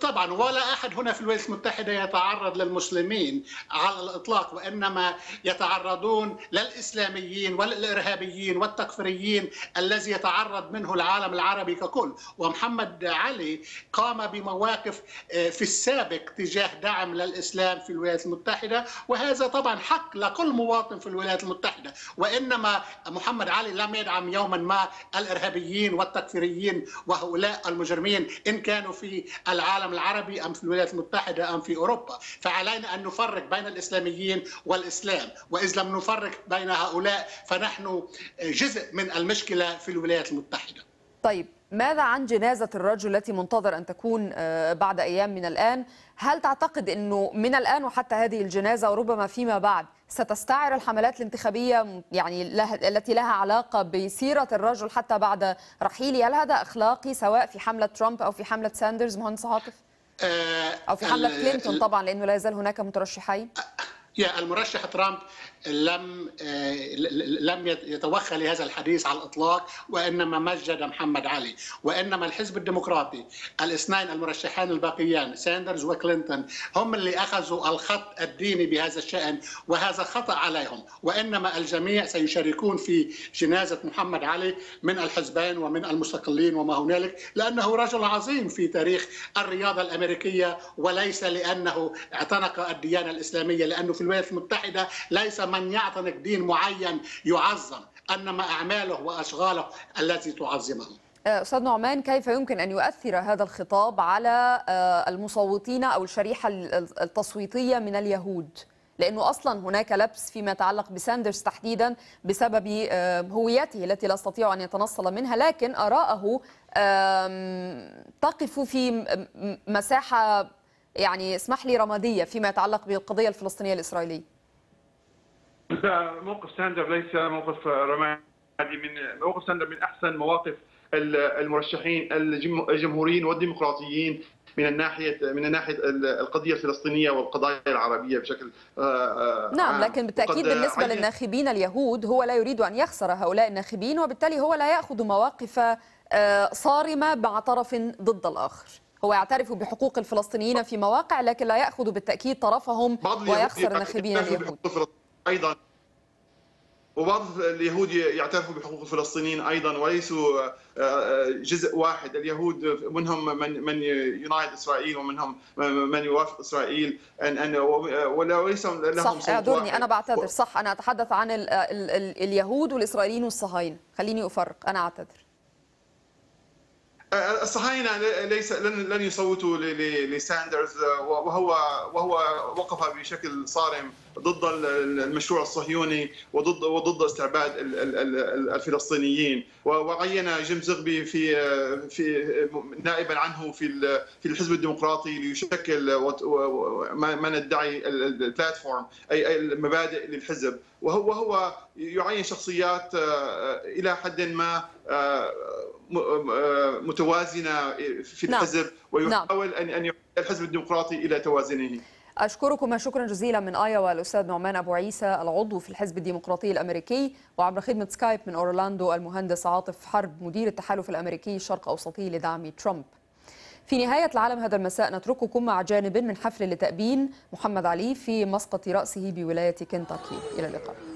Speaker 9: طبعا ولا أحد هنا في الولايات المتحدة يتعرض للمسلمين على الإطلاق وإنما يتعرضون للإسلاميين والإرهابيين والتكفيريين الذي يتعرض منه العالم العربي ككل ومحمد علي قام بمواقف آه، في السابق تجاه دعم للإسلام في الولايات المتحدة وهذا طبعا حق لكل مواطن في الولايات المتحدة وإنما محمد علي لم يدعم يوما ما الإرهابيين والتكفيريين وهؤلاء المجرمين إن كانوا في العالم العربي أم في الولايات المتحدة أم في أوروبا فعلينا أن نفرق بين الإسلاميين والإسلام وإذا لم نفرق بين هؤلاء فنحن جزء من المشكلة في الولايات المتحدة
Speaker 1: طيب ماذا عن جنازة الرجل التي منتظر أن تكون آه، بعد أيام من الآن هل تعتقد أنه من الآن وحتى هذه الجنازة وربما فيما بعد ستستعر الحملات الانتخابية يعني التي لها علاقة بسيرة الرجل حتى بعد رحيله هل هذا أخلاقي سواء في حملة ترامب أو في حملة ساندرز مهندس عاطف؟
Speaker 2: آه، أو في حملة كلينتون
Speaker 1: طبعا لأنه لا يزال هناك مترشحين؟
Speaker 9: يا المرشح ترامب لم آه، لم يتوخى لهذا الحديث على الاطلاق وانما مجد محمد علي وانما الحزب الديمقراطي الاثنين المرشحان الباقيان ساندرز وكلينتون هم اللي اخذوا الخط الديني بهذا الشان وهذا خطا عليهم وانما الجميع سيشاركون في جنازه محمد علي من الحزبين ومن المستقلين وما هنالك لانه رجل عظيم في تاريخ الرياضه الامريكيه وليس لانه اعتنق الديانه الاسلاميه لانه في الولايات المتحده ليس مع من يعتنق دين معين يعظم انما اعماله واشغاله التي تعظمه
Speaker 1: آه، استاذ نعمان كيف يمكن ان يؤثر هذا الخطاب على آه، المصوتين او الشريحه التصويتيه من اليهود لانه اصلا هناك لبس فيما يتعلق بساندرز تحديدا بسبب هويته التي لا يستطيع ان يتنصل منها لكن اراءه تقف في مساحه يعني اسمح لي رماديه فيما يتعلق بالقضيه الفلسطينيه الاسرائيليه
Speaker 6: موقف ساندر ليس موقف رمادي من موقف ساندر من احسن مواقف المرشحين الجمهوريين والديمقراطيين من الناحيه من الناحيه القضيه الفلسطينيه والقضايا العربيه بشكل آه، آه، نعم عام. لكن بالتاكيد بالنسبه عين. للناخبين
Speaker 1: اليهود هو لا يريد ان يخسر هؤلاء الناخبين وبالتالي هو لا ياخذ مواقف آه، صارمه مع طرف ضد الاخر هو يعترف بحقوق الفلسطينيين في مواقع لكن لا ياخذ بالتاكيد طرفهم ويخسر الناخبين اليهود
Speaker 6: ايضا وبعض اليهود يعترفوا بحقوق الفلسطينيين ايضا وليسوا آه، آه، جزء واحد، اليهود منهم من من يناهض اسرائيل ومنهم من يوافق اسرائيل ان ان وليس لهم صح اعذرني انا
Speaker 1: بعتذر صح انا اتحدث عن ال ال ال اليهود والاسرائيليين والصهاينه، خليني افرق انا اعتذر.
Speaker 6: الصهاينه ليس لن لن يصوتوا لساندرز وهو وهو وقف بشكل صارم ضد المشروع الصهيوني وضد وضد استعباد الفلسطينيين وعين جيم زغبي في في نائبا عنه في في الحزب الديمقراطي ليشكل ما ندعي البلاتفورم اي المبادئ للحزب وهو هو يعين شخصيات آه، الى حد ما آه، آه، متوازنه في نعم. الحزب نعم. ويحاول نعم. ان يعود الحزب الديمقراطي الى توازنه
Speaker 1: أشكركما شكرا جزيلا من ايوا والأستاذ نعمان أبو عيسى العضو في الحزب الديمقراطي الأمريكي وعبر خدمة سكايب من أورلاندو المهندس عاطف حرب مدير التحالف الأمريكي الشرق أوسطي لدعم ترامب في نهاية العالم هذا المساء نترككم مع جانب من حفل لتأبين محمد علي في مسقط رأسه بولاية كنتاكي إلى اللقاء